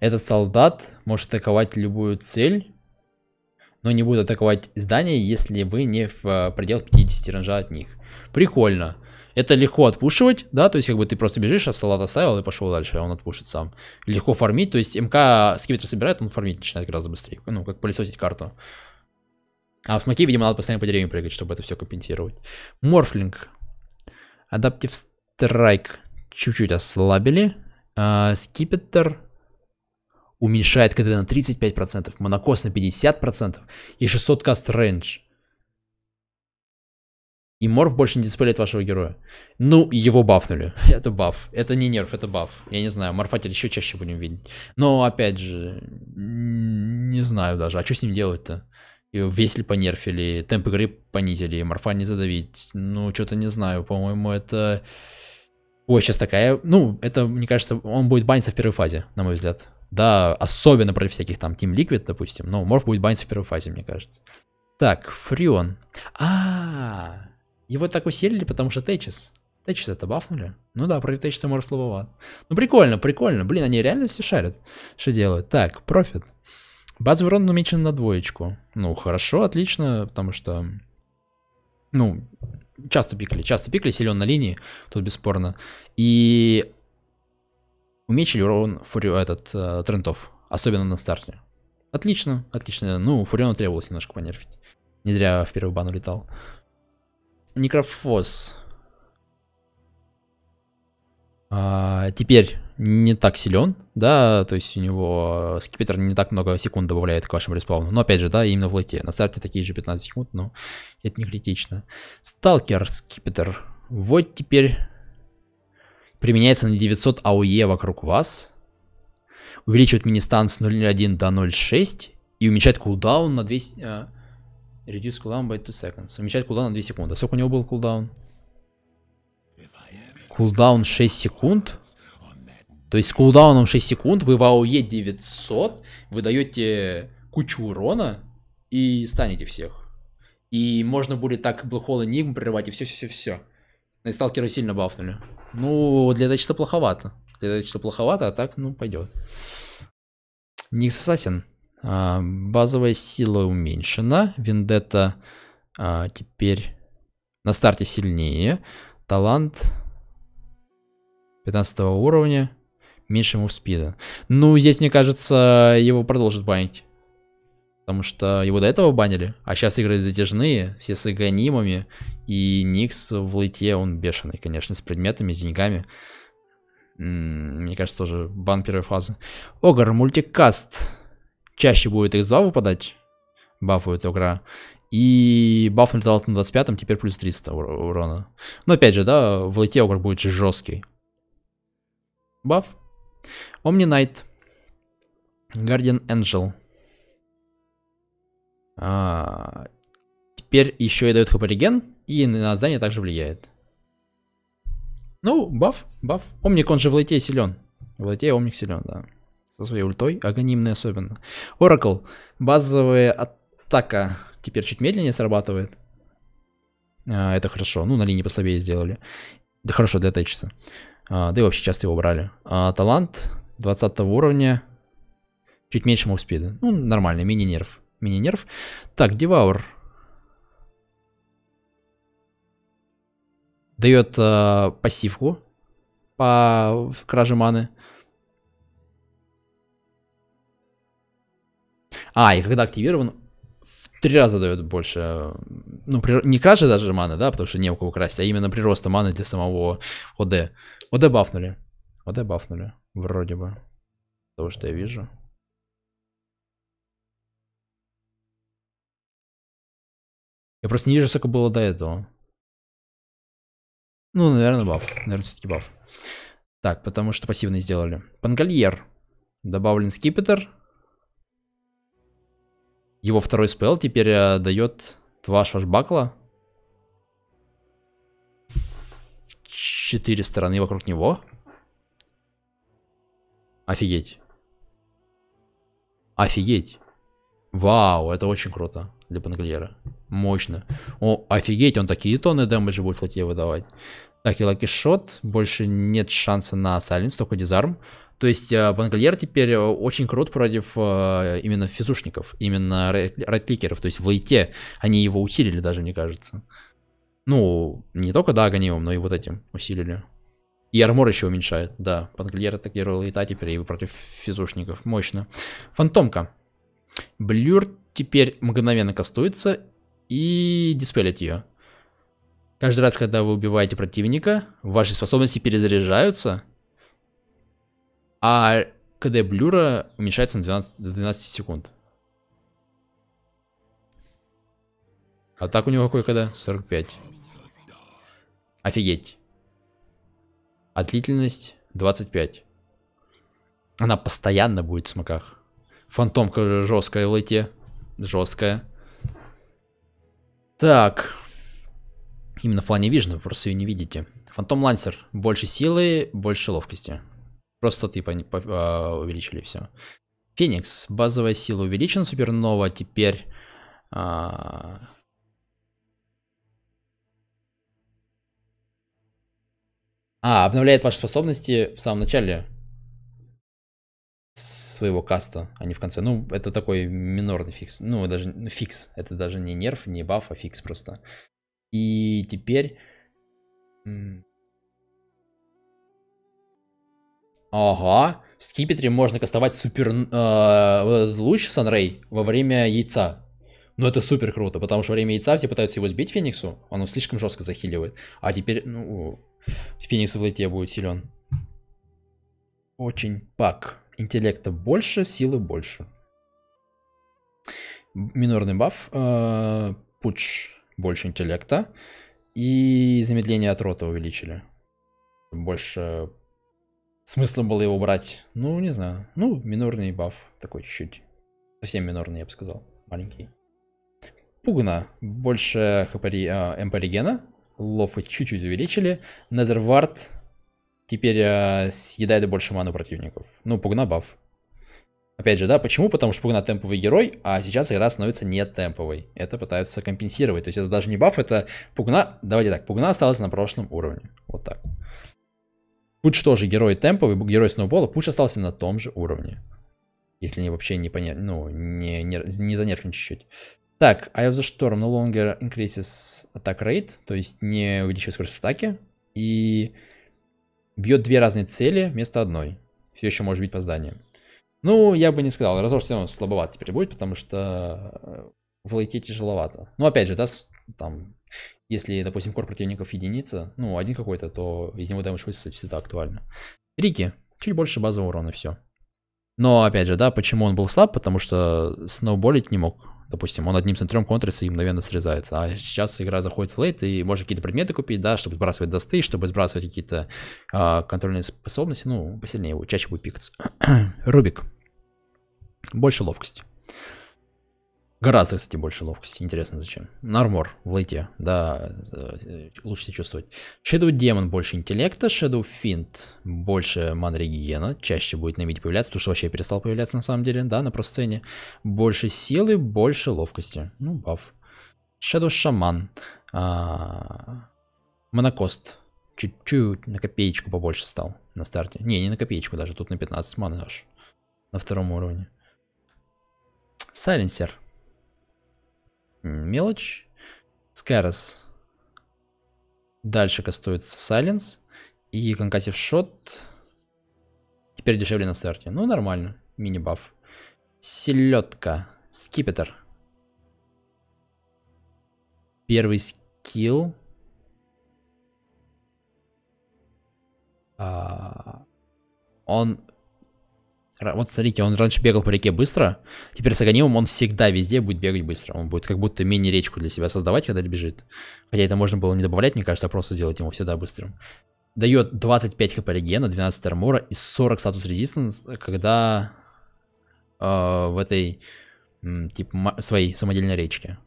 Speaker 1: Этот солдат может атаковать любую цель, но не будет атаковать здание, если вы не в э, пределах 50 ранжа от них. Прикольно. Это легко отпушивать, да, то есть как бы ты просто бежишь, а салат оставил и пошел дальше, а он отпушит сам. Легко фармить, то есть МК скипетр собирает, он фармить начинает гораздо быстрее, ну, как пылесосить карту. А в смоке, видимо, надо постоянно по деревьям прыгать, чтобы это все компенсировать. Морфлинг. Адаптив страйк. Чуть-чуть ослабили. А, скипетр уменьшает КД на 35%, монокос на 50% и 600 каст рейндж. И морф больше не дисплеит вашего героя. Ну, его бафнули. это баф. Это не нерв, это баф. Я не знаю, морфатель еще чаще будем видеть. Но, опять же, не знаю даже, а что с ним делать-то? Весель понерфили, темп игры понизили, морфа не задавить. Ну, что-то не знаю, по-моему, это... Ой, сейчас такая... Ну, это, мне кажется, он будет баниться в первой фазе, на мой взгляд. Да, особенно против всяких там Team Liquid, допустим. Но Морф будет баниться в первой фазе, мне кажется. Так, Фрион. А, Его так усилили, потому что Тейчес. Тейчес это бафнули? Ну да, против Тейчеса Морф слабоват. Ну прикольно, прикольно. Блин, они реально все шарят. Что делают? Так, Профит. Базовый урон намечен на двоечку. Ну, хорошо, отлично, потому что... Ну, часто пикали, часто пикали, силен на линии, тут бесспорно. И уменьшили урон фури... этот, э, трендов, особенно на старте. Отлично, отлично. Ну, Фуриону требовалось немножко понерфить. Не зря в первый бан улетал. Некрофос. А, теперь не так силен, да, то есть у него э, скипетр не так много секунд добавляет к вашему респауну. Но опять же, да, именно в лейте. На старте такие же 15 секунд, но это не критично. Сталкер скипетр. Вот теперь применяется на 900 АУЕ вокруг вас. Увеличивает мини-стан с 0.1 до 0.6 и уменьшает кулдаун на 200... Uh, э, reduce cooldown by 2 seconds. Уменьшает кулдаун на 2 секунды. сколько у него был кулдаун? Кулдаун 6 секунд. То есть с кулдауном 6 секунд вы в АОЕ 900, вы даете кучу урона и станете всех. И можно будет так Блэкхолл Энигм прерывать и все-все-все-все. И сталкеры сильно бафнули. Ну, для Дачта плоховато. Для Дачта плоховато, а так, ну, пойдет. Никс Ассасин. А, базовая сила уменьшена. Вендетта а, теперь на старте сильнее. Талант 15 уровня. Меньше спида. Ну, здесь, мне кажется, его продолжат банить. Потому что его до этого банили. А сейчас игры затяжные, все с игонимами. И Никс в лейте, он бешеный, конечно, с предметами, с деньгами. М-м, мне кажется, тоже бан первой фазы. Огр, мультикаст. Чаще будет их 2 выпадать. Бафует игра. И баф налетал на 25-м, теперь плюс 300 урона. Но опять же, да, в лейте Огр будет жесткий. Баф. Omni Найт, Guardian Angel. А, теперь еще и дает хп реген, и на здание также влияет. Ну, баф, баф. Омник, он же в лайте силен. В лайте Омник силен, да. Со своей ультой, агонимной особенно. Оракл. Базовая атака теперь чуть медленнее срабатывает. А, это хорошо. Ну, на линии послабее сделали. Да хорошо, для Течиса. А, да и вообще часто его брали. А, талант 20 уровня, чуть меньше мувспида. Ну, нормально, мини-нерв. Мини-нерв. Так, Деваур. Дает э, пассивку по краже маны. А, и когда активирован, три раза дает больше, ну, при... не кражи даже маны, да, потому что не у кого красть, а именно прироста маны для самого ОД. ОД бафнули. ОД бафнули, вроде бы. То, что я вижу. Я просто не вижу, сколько было до этого. Ну, наверное, баф. Наверное, все-таки баф. Так, потому что пассивные сделали. Пангольер. Добавлен скипетр. Его второй спел теперь э, дает ваш шашбакла. Четыре стороны вокруг него. Офигеть. Офигеть. Вау, это очень круто для Панглиера. Мощно. О, офигеть, он такие тонны дэмэджа будет флоте выдавать. Так, и лакишот. Больше нет шанса на сайленс, только дизарм. То есть Бангольер э, теперь э, очень крут против э, именно физушников, именно райтликеров. То есть в лейте они его усилили даже, мне кажется. Ну, не только Даганевым, но и вот этим усилили. И армор еще уменьшает, да. Пангольер атакировал лейта теперь и против физушников. Мощно. Фантомка. Блюр теперь мгновенно кастуется и диспелит ее. Каждый раз, когда вы убиваете противника, ваши способности перезаряжаются, а КД блюра уменьшается на 12, до 12 секунд. А так у него какой КД? 45. Офигеть. А длительность 25. Она постоянно будет в смоках. Фантомка жесткая в лайте. Жесткая. Так. Именно в плане вижна, вы просто ее не видите. Фантом Лансер. Больше силы, больше ловкости. Просто типа они а, увеличили все. Феникс. Базовая сила увеличена. Супернова теперь... А... а, обновляет ваши способности в самом начале своего каста, а не в конце. Ну, это такой минорный фикс. Ну, даже ну, фикс. Это даже не нерв, не баф, а фикс просто. И теперь... Ага, в скипетре можно кастовать супер э, луч Санрей во время яйца. Но ну, это супер круто, потому что во время яйца все пытаются его сбить Фениксу, он его слишком жестко захиливает. А теперь, ну, Феникс в лайте будет силен. Очень пак. Интеллекта больше, силы больше. Минорный баф. Э, пуч больше интеллекта. И замедление от рота увеличили. Больше смысла было его брать? Ну, не знаю. Ну, минорный баф такой чуть-чуть. Совсем минорный, я бы сказал. Маленький. Пугна. Больше хп а, МП регена. Лофы чуть-чуть увеличили. Незервард теперь э, съедает больше ману противников. Ну, Пугна баф. Опять же, да, почему? Потому что Пугна темповый герой, а сейчас игра становится не темповой. Это пытаются компенсировать. То есть это даже не баф, это Пугна... Давайте так, Пугна осталась на прошлом уровне. Вот так. Пуч тоже герой темповый, герой сноубола. Пуч остался на том же уровне. Если не вообще не понятно, ну, не, не, не занервничать чуть-чуть. Так, Eye of the Storm no longer increases attack rate, то есть не увеличивает скорость атаки. И бьет две разные цели вместо одной. Все еще может бить по зданиям. Ну, я бы не сказал, разор все равно слабоват теперь будет, потому что э, в тяжеловато. Ну, опять же, да, там если, допустим, кор противников единица, ну, один какой-то, то из него дэмэдж высосать всегда актуально. Рики, чуть больше базового урона, все. Но, опять же, да, почему он был слаб? Потому что сноуболить не мог. Допустим, он одним центром контрится и мгновенно срезается. А сейчас игра заходит в лейт, и можно какие-то предметы купить, да, чтобы сбрасывать досты, чтобы сбрасывать какие-то а, контрольные способности. Ну, посильнее его, чаще будет пикаться. Рубик. Больше ловкость. Гораздо, кстати, больше ловкости. Интересно, зачем. Нормор в лейте. Да, э, э, лучше себя чувствовать. Shadow Демон больше интеллекта. Shadow Финт больше манрегиена. Чаще будет на виде появляться, потому что вообще перестал появляться на самом деле, да, на просцене. Больше силы, больше ловкости. Ну, баф. Shadow Шаман. А... Монокост. Чуть-чуть на копеечку побольше стал на старте. Не, не на копеечку даже, тут на 15 маны аж. На втором уровне. Сайленсер. Мелочь. Скарос. Дальше кастуется Сайленс. И конкатив шот. Теперь дешевле на старте. Ну, нормально. Мини-баф. Селедка. Скипетр. Первый скилл. А... Он вот смотрите, он раньше бегал по реке быстро, теперь с Аганимом он всегда везде будет бегать быстро. Он будет как будто мини-речку для себя создавать, когда бежит. Хотя это можно было не добавлять, мне кажется, а просто сделать ему всегда быстрым. Дает 25 хп регена, 12 армора и 40 статус резистанс, когда э, в этой типа своей самодельной речке.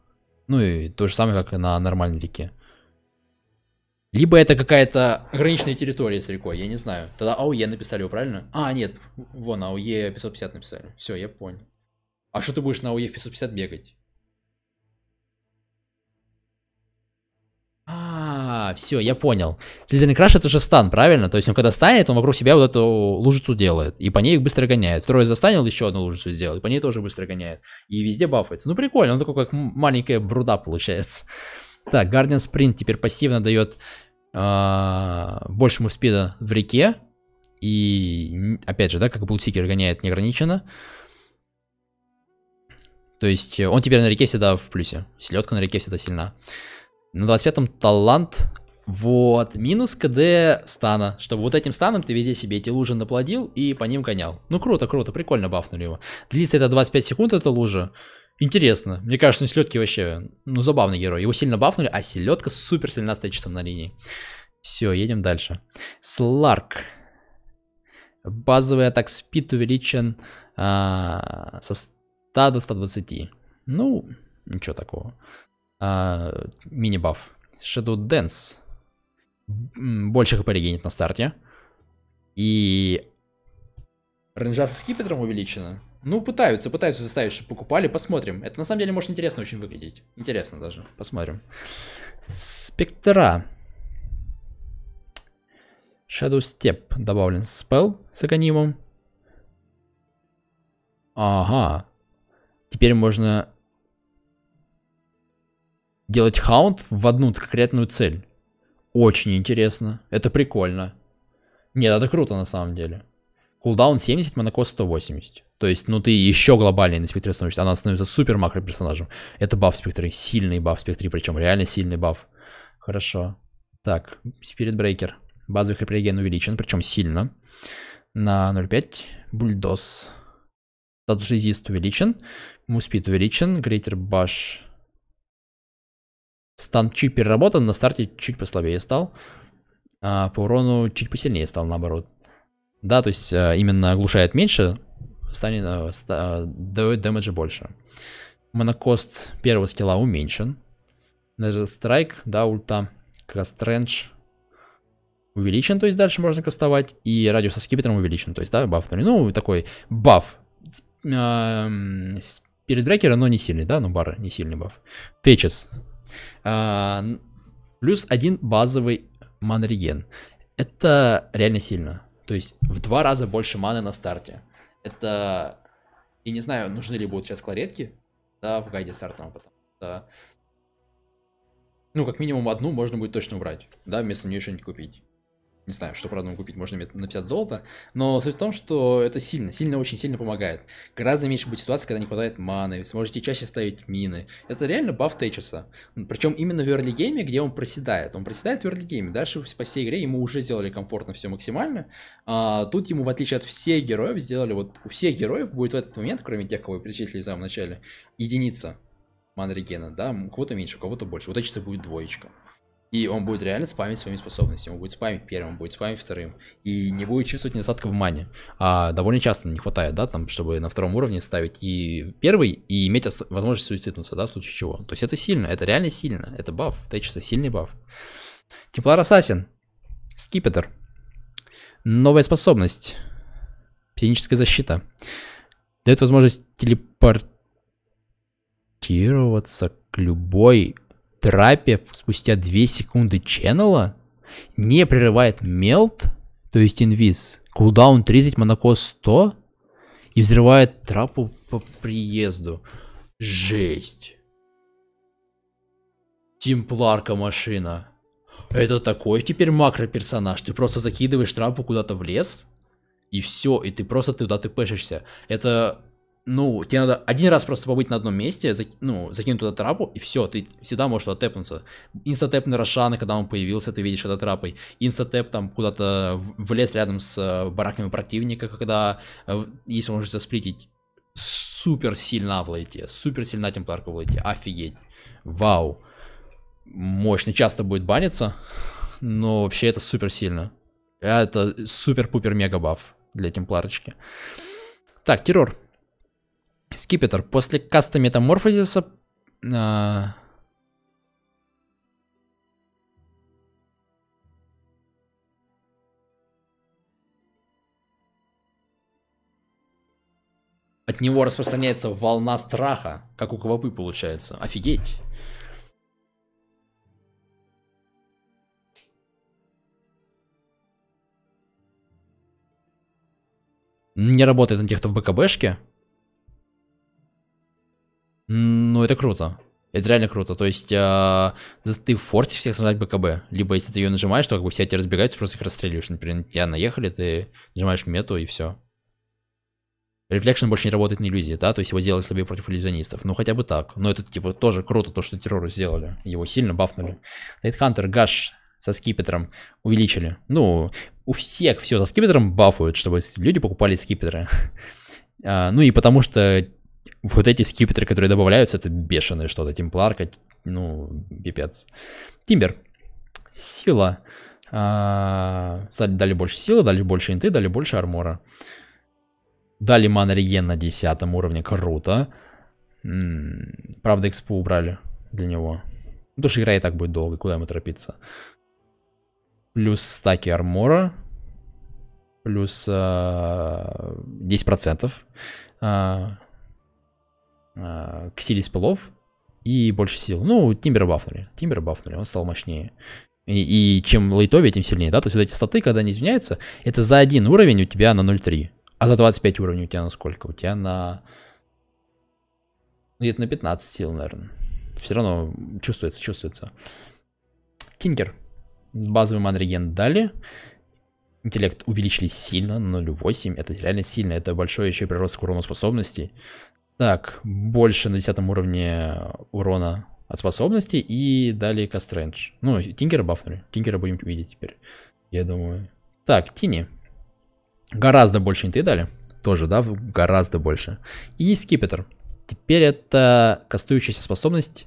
Speaker 1: Ну и то же самое, как и на нормальной реке. Либо это какая-то ограниченная территория с рекой, я не знаю. Тогда АУЕ написали его, правильно? А, нет, вон АУЕ 550 написали. Все, я понял. А что ты будешь на АУЕ в 550 бегать? А, все, я понял. Слизерный краш это же стан, правильно? То есть он когда станет, он вокруг себя вот эту лужицу делает. И по ней их быстро гоняет. Второй застанил, еще одну лужицу сделал. И по ней тоже быстро гоняет. И везде бафается. Ну прикольно, он такой как маленькая бруда получается. Так, Guardian Sprint теперь пассивно дает а, большему спида в реке, и опять же, да, как блутикер гоняет неограниченно. То есть э, он теперь на реке всегда в плюсе. Селедка на реке всегда сильна. На 25-м талант. Вот, минус КД стана, чтобы вот этим станом ты везде себе эти лужи наплодил и по ним гонял. Ну круто, круто, прикольно бафнули его. Длится это 25 секунд, это лужа. Интересно. Мне кажется, селедки вообще, ну, забавный герой. Его сильно бафнули, а селедка супер сильно стоит на линии. Все, едем дальше. Сларк. Базовый атак спид увеличен а, со 100 до 120. Ну, ничего такого. А, Мини-баф. Shadow Dance. Больше хп регенит на старте. И... Ренжа со скипетром увеличена. Ну, пытаются, пытаются заставить, чтобы покупали. Посмотрим. Это на самом деле может интересно очень выглядеть. Интересно даже. Посмотрим. Спектра. Shadow Step добавлен спел с агонимом. Ага. Теперь можно делать хаунт в одну конкретную цель. Очень интересно. Это прикольно. Нет, это круто на самом деле. Кулдаун 70, монокос 180. То есть, ну ты еще глобальнее на спектре становишься. Она становится супер макро персонажем. Это баф спектры. Сильный баф спектре, причем реально сильный баф. Хорошо. Так, Spirit Breaker Базовый хп увеличен, причем сильно. На 0.5. Бульдоз. Статус резист увеличен. Муспит увеличен. Грейтер Баш. Стан чуть переработан, на старте чуть послабее стал. А по урону чуть посильнее стал, наоборот. Да, то есть э, именно оглушает меньше, станет, э, э, дает дэмэджа больше. Монокост первого скилла уменьшен. Даже страйк, да, ульта, кастрендж увеличен, то есть дальше можно кастовать, и радиус со скипетром увеличен, то есть, да, бафнули. Ну, такой баф эм, перед брекера, но не сильный, да, ну, бар не сильный баф. Течес. А, плюс один базовый манреген. Это реально сильно. То есть в два раза больше маны на старте. Это... и не знаю, нужны ли будут сейчас кларетки, да, в гайде стартовом, потому что... Ну, как минимум одну можно будет точно убрать, да, вместо нее что-нибудь купить не знаю, что правда купить можно на 50 золота, но суть в том, что это сильно, сильно, очень сильно помогает. Гораздо меньше будет ситуации, когда не хватает маны, вы сможете чаще ставить мины. Это реально баф Тейчеса. Причем именно в early гейме, где он проседает. Он проседает в early гейме. Дальше по всей игре ему уже сделали комфортно все максимально. А тут ему, в отличие от всех героев, сделали вот у всех героев будет в этот момент, кроме тех, кого вы перечислили в самом начале, единица манрегена, да, у кого-то меньше, у кого-то больше. У Тейчеса будет двоечка. И он будет реально спамить своими способностями. Он будет спамить первым, он будет спамить вторым. И не будет чувствовать недостатка в мане. А довольно часто не хватает, да, там, чтобы на втором уровне ставить и первый, и иметь возможность суициднуться, да, в случае чего. То есть это сильно, это реально сильно. Это баф. это Тейчеса сильный баф. Теплар Ассасин. Скипетр. Новая способность. Психическая защита. Дает возможность телепортироваться к любой трапе спустя 2 секунды ченнела, не прерывает мелт, то есть инвиз, кулдаун 30, монако 100 и взрывает трапу по приезду. Жесть. Темпларка машина. Это такой теперь макро персонаж. Ты просто закидываешь трапу куда-то в лес, и все, и ты просто туда ты пешишься. Это ну, тебе надо один раз просто побыть на одном месте, заки, ну, закинуть туда трапу, и все, ты всегда можешь туда тэпнуться. Инстатэп на Рошана, когда он появился, ты видишь это трапой. Инстатэп там куда-то в лес рядом с э, бараками противника, когда э, если есть возможность засплитить. Супер сильно в лейте, супер сильно темпларка в лейте, офигеть. Вау. Мощно, часто будет баниться, но вообще это супер сильно. Это супер-пупер мега баф для темпларочки. Так, террор. Скипетр. После каста метаморфозиса... Э, от него распространяется волна страха, как у Квапы получается. Офигеть. Не работает на тех, кто в БКБшке. Ну, это круто. Это реально круто. То есть, э, ты в форте всех создать БКБ. Либо если ты ее нажимаешь, то как бы все эти разбегаются, просто их расстреливаешь. Например, на тебя наехали, ты нажимаешь мету и все. Рефлекшн больше не работает на иллюзии, да? То есть его сделали слабее против иллюзионистов. Ну, хотя бы так. Но это, типа, тоже круто, то, что террору сделали. Его сильно бафнули. Найтхантер, Гаш со скипетром увеличили. Ну, у всех все со скипетром бафуют, чтобы люди покупали скипетры. А, ну и потому что вот эти скипетры, которые добавляются, это бешеное что-то. Темпларка, ну, пипец. Тимбер. Сила. А, дали больше силы, дали больше инты, дали больше армора. Дали манриен на 10 уровне, круто. М-м, правда, экспу убрали для него. Ну, потому что игра и так будет долго, куда ему торопиться. Плюс стаки армора. Плюс э, а, 10% э, силе пылов и больше сил. Ну, Тимбера бафнули. Тимбера бафнули, он стал мощнее. И, и чем лейтовее, тем сильнее, да? То есть вот эти статы, когда они изменяются, это за один уровень у тебя на 0.3. А за 25 уровней у тебя на сколько? У тебя на... Ну, где-то на 15 сил, наверное. Все равно чувствуется, чувствуется. Тинкер. Базовый манреген дали. Интеллект увеличили сильно, 0.8. Это реально сильно. Это большой еще прирост к урону способностей. Так, больше на 10 уровне урона от способности и далее Кастрендж. Ну, Тинкера бафнули. Тинкера будем видеть теперь, я думаю. Так, Тини. Гораздо больше не ты дали. Тоже, да, гораздо больше. И Скипетр. Теперь это кастующаяся способность.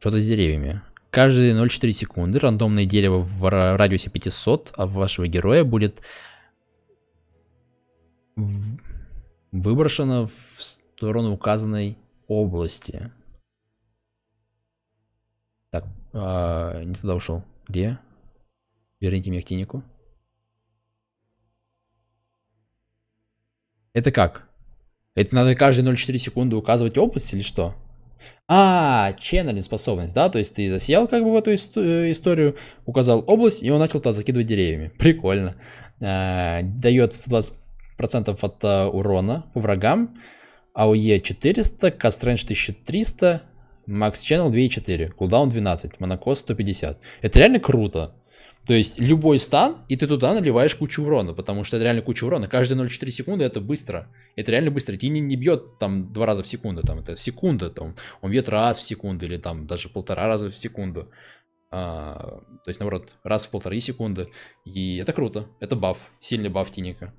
Speaker 1: Что-то с деревьями. Каждые 0,4 секунды рандомное дерево в радиусе 500 от вашего героя будет выброшено в урон указанной области. Так, а, не туда ушел. Где? Верните меня к Это как? Это надо каждые 0,4 секунды указывать область или что? А, ченнелинг способность, да? То есть ты засел, как бы в эту ист э, историю, указал область, и он начал туда закидывать деревьями. Прикольно. А, дает 120% от а, урона по врагам. AOE 400, Castrange 1300, Max Channel 2.4, кулдаун 12, монокос 150. Это реально круто. То есть любой стан, и ты туда наливаешь кучу урона, потому что это реально куча урона. Каждые 0,4 секунды это быстро. Это реально быстро. Тини не, бьет там два раза в секунду, там это секунда, там он бьет раз в секунду или там даже полтора раза в секунду. А, то есть, наоборот, раз в полторы секунды. И это круто. Это баф. Сильный баф Тиника.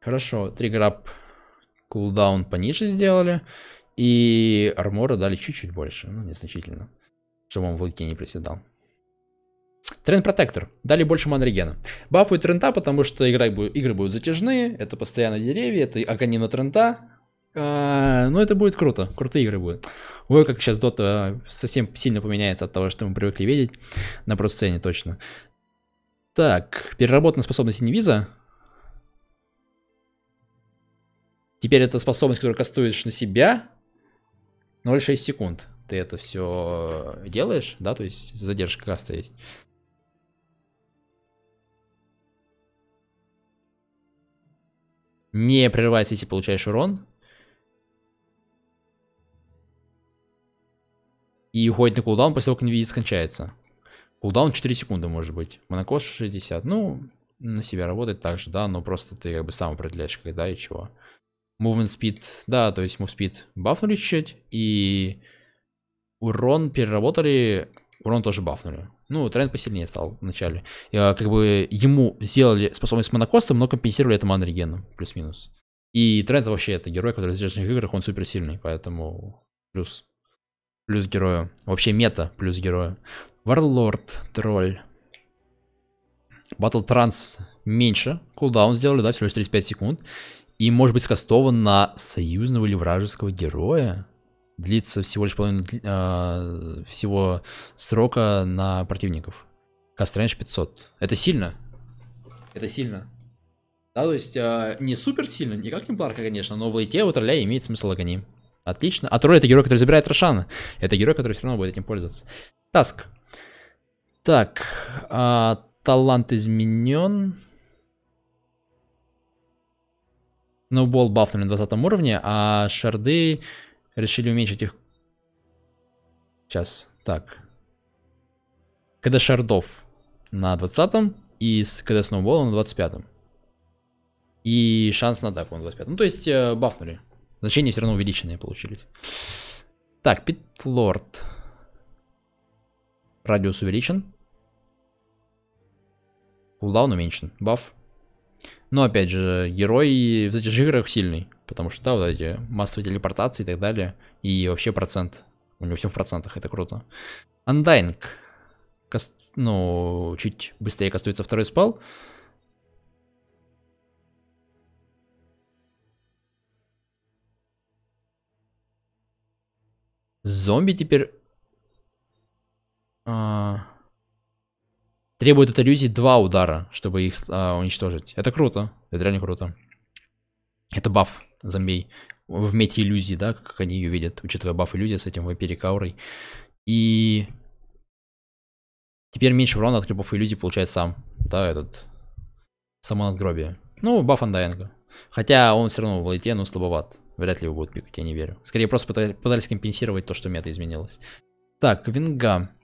Speaker 1: Хорошо, три граб Кулдаун пониже сделали. И армора дали чуть-чуть больше, ну, незначительно. Чтобы он в луке не приседал. Тренд Протектор. Дали больше манрегена. Бафует трента, потому что игра, игры будут затяжные. Это постоянно деревья, это агонина трента, А, ну, это будет круто. Крутые игры будут. Ой, как сейчас Дота совсем сильно поменяется от того, что мы привыкли видеть. На просцене точно. Так, переработана способность Невиза. Теперь эта способность, которую кастуешь на себя, 0,6 секунд. Ты это все делаешь, да, то есть задержка каста есть. Не прерывается, если получаешь урон. И уходит на кулдаун после того, как инвизит скончается. Кулдаун 4 секунды может быть. Монокос 60. Ну, на себя работает так же, да, но просто ты как бы сам определяешь, когда и чего. Movement Speed, да, то есть Move Speed бафнули чуть-чуть, и урон переработали, урон тоже бафнули. Ну, тренд посильнее стал вначале. Я, э, как бы ему сделали способность монокоста, но компенсировали это манрегеном, плюс-минус. И тренд вообще это герой, который в здешних играх, он супер сильный, поэтому плюс. Плюс героя Вообще мета плюс героя Варлорд, тролль. Battle Транс меньше. Кулдаун сделали, да, всего лишь 35 секунд и может быть скастован на союзного или вражеского героя. Длится всего лишь половину э, а, всего срока на противников. Кастрэндж 500. Это сильно. Это сильно. Да, то есть э, не супер сильно, не как Темпларка, конечно, но в лейте у Тролля имеет смысл агоним. Отлично. А Тролль это герой, который забирает Рошана. Это герой, который все равно будет этим пользоваться. Таск. Так. Э, талант изменен. Сноубол бафнули на 20 уровне, а шарды решили уменьшить их... Сейчас, так. КД шардов на 20 и с КД сноубола на 25 -м. И шанс на атаку на 25 -м. Ну, то есть э, бафнули. Значения все равно увеличенные получились. Так, Питлорд. Радиус увеличен. Кулдаун уменьшен. Баф но опять же, герой в этих играх сильный, потому что, да, вот эти массовые телепортации и так далее, и вообще процент. У него все в процентах, это круто. Undying. Каст... Ну, чуть быстрее кастуется второй спал. Зомби теперь... А... Требует от иллюзий два удара, чтобы их а, уничтожить. Это круто. Это реально круто. Это баф зомбей. В мете иллюзии, да, как они ее видят. Учитывая баф иллюзии с этим вампирик аурой. И... Теперь меньше урона от крипов иллюзий получает сам. Да, этот... Само надгробие. Ну, баф андайинга. Хотя он все равно в лайте, но слабоват. Вряд ли его будут пикать, я не верю. Скорее просто пытались компенсировать то, что мета изменилась. Так, Винга.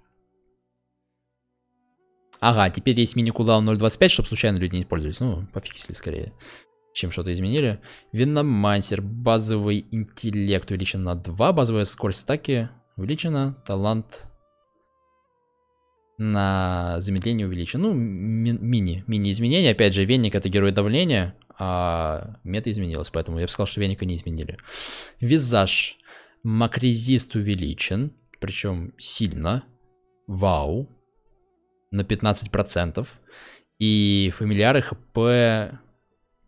Speaker 1: Ага, теперь есть мини-кулдаун 0.25, чтобы случайно люди не пользовались. Ну, пофиксили скорее, чем что-то изменили. Виномансер, базовый интеллект увеличен на 2, базовая скорость атаки увеличена, талант на замедление увеличен. Ну, ми мини, мини изменение Опять же, венник это герой давления, а мета изменилась, поэтому я бы сказал, что веника не изменили. Визаж. Макрезист увеличен, причем сильно. Вау на 15%, и фамильяры ХП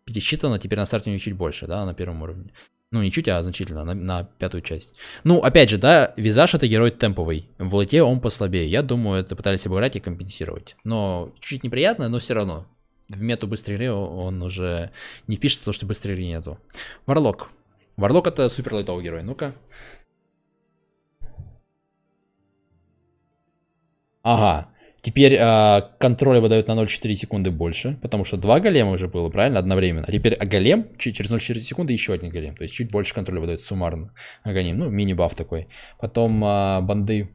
Speaker 1: пересчитано теперь на старте чуть больше, да, на первом уровне. Ну, не чуть, а значительно, на, на пятую часть. Ну, опять же, да, визаж это герой темповый. В лоте он послабее. Я думаю, это пытались обыграть и компенсировать. Но чуть неприятно, но все равно. В мету быстрой игры он уже не пишет то что быстрой игры нету. Варлок. Варлок это супер лайтовый герой. Ну-ка. Ага, Теперь э, контроль выдает на 0,4 секунды больше, потому что два голема уже было, правильно, одновременно. А теперь голем, через 0,4 секунды еще один голем. То есть чуть больше контроля выдает суммарно агоним. Ну, мини-баф такой. Потом э, банды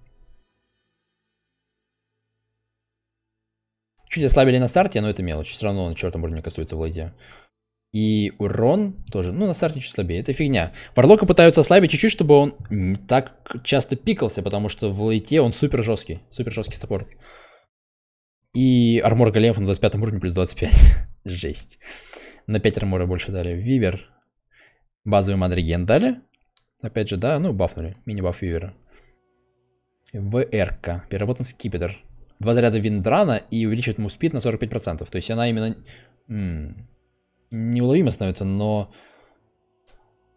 Speaker 1: Чуть ослабили на старте, но это мелочь. Все равно он чертом уровне кастуется в лайде. И урон тоже, ну, на старте чуть слабее. Это фигня. Варлока пытаются ослабить чуть-чуть, чтобы он не так часто пикался, потому что в лейте он супер жесткий. Супер жесткий саппорт. И армор големов на 25 уровне плюс 25. Жесть. На 5 армора больше дали. Вивер. Базовый мадриген дали. Опять же, да, ну бафнули. Мини-баф Вивера. ВРК. Переработан скипетр. Два заряда Виндрана и увеличивает ему на 45%. То есть она именно... М -м, неуловимо становится, но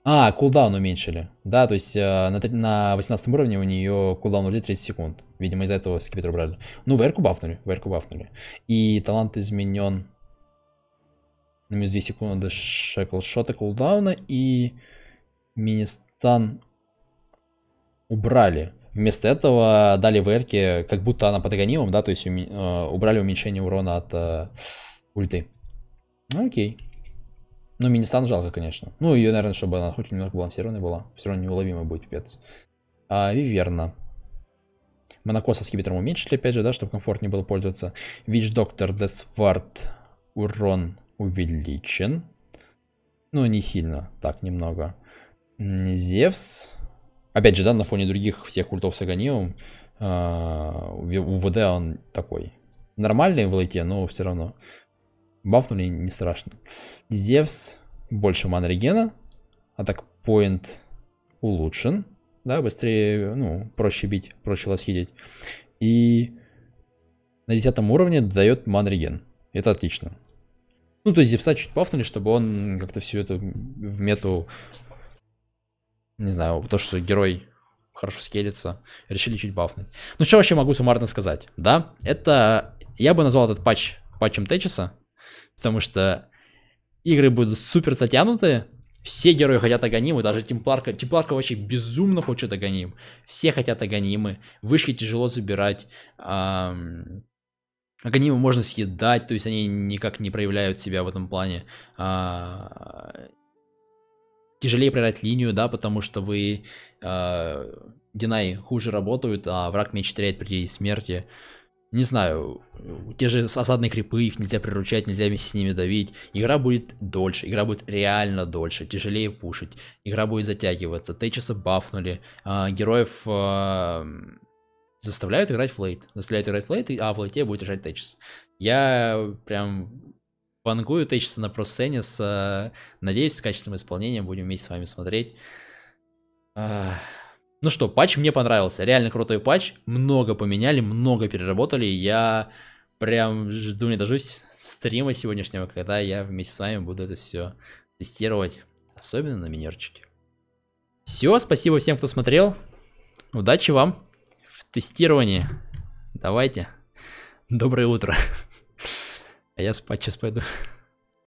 Speaker 1: а, кулдаун уменьшили. Да, то есть э, на, 3, на 18 уровне у нее кулдаун уйдет 30 секунд. Видимо, из-за этого скипетр убрали. Ну, верку бафнули, верку бафнули. И талант изменен на минус 2 секунды шекл-шота кулдауна. И Министан убрали. Вместо этого дали верке, как будто она под агонимом, да, то есть уме... Э, убрали уменьшение урона от э, ульты. Ну, окей. Но ну, Министан жалко, конечно. Ну, ее, наверное, чтобы она хоть немного балансированная была. Все равно неуловимая будет пипец. А, Виверна. Монокоса с хибитором уменьшили, опять же, да, чтобы комфортнее было пользоваться. Вич Доктор Десвард. Урон увеличен. Ну, не сильно. Так, немного. Зевс. Опять же, да, на фоне других всех ультов с Аганиум. Э, а, у ВД он такой. Нормальный в лейте, но все равно. Бафнули не страшно. Зевс больше манрегена. Атак поинт улучшен. Да, быстрее, ну, проще бить, проще лосхидить. И на 10 уровне дает манреген. Это отлично. Ну, то есть Зевса чуть бафнули, чтобы он как-то всю эту в мету... Не знаю, то, что герой хорошо скелится, решили чуть бафнуть. Ну, что вообще могу суммарно сказать? Да, это... Я бы назвал этот патч патчем Течеса, Потому что игры будут супер затянутые, все герои хотят аганимы, даже темпларка. Темпларка вообще безумно хочет аганим. Все хотят аганимы. вышли тяжело забирать. Эм... Аганимы можно съедать, то есть они никак не проявляют себя в этом плане. Э... Тяжелее проиграть линию, да, потому что вы... Э... Динай хуже работают, а враг меч теряет при смерти. Э не знаю, те же осадные крипы, их нельзя приручать, нельзя вместе с ними давить. Игра будет дольше, игра будет реально дольше, тяжелее пушить, игра будет затягиваться, тейчеса бафнули, э, героев э, заставляют играть флейт, заставляют играть флейт, а в флейте будет играть тейчес. Я прям вангую тейчеса на просцене с, э, надеюсь, с качественным исполнением, будем вместе с вами смотреть. Ну что, патч мне понравился, реально крутой патч, много поменяли, много переработали, я прям жду не дождусь стрима сегодняшнего, когда я вместе с вами буду это все тестировать, особенно на минерчике. Все, спасибо всем, кто смотрел, удачи вам в тестировании, давайте, доброе утро, а я спать сейчас пойду.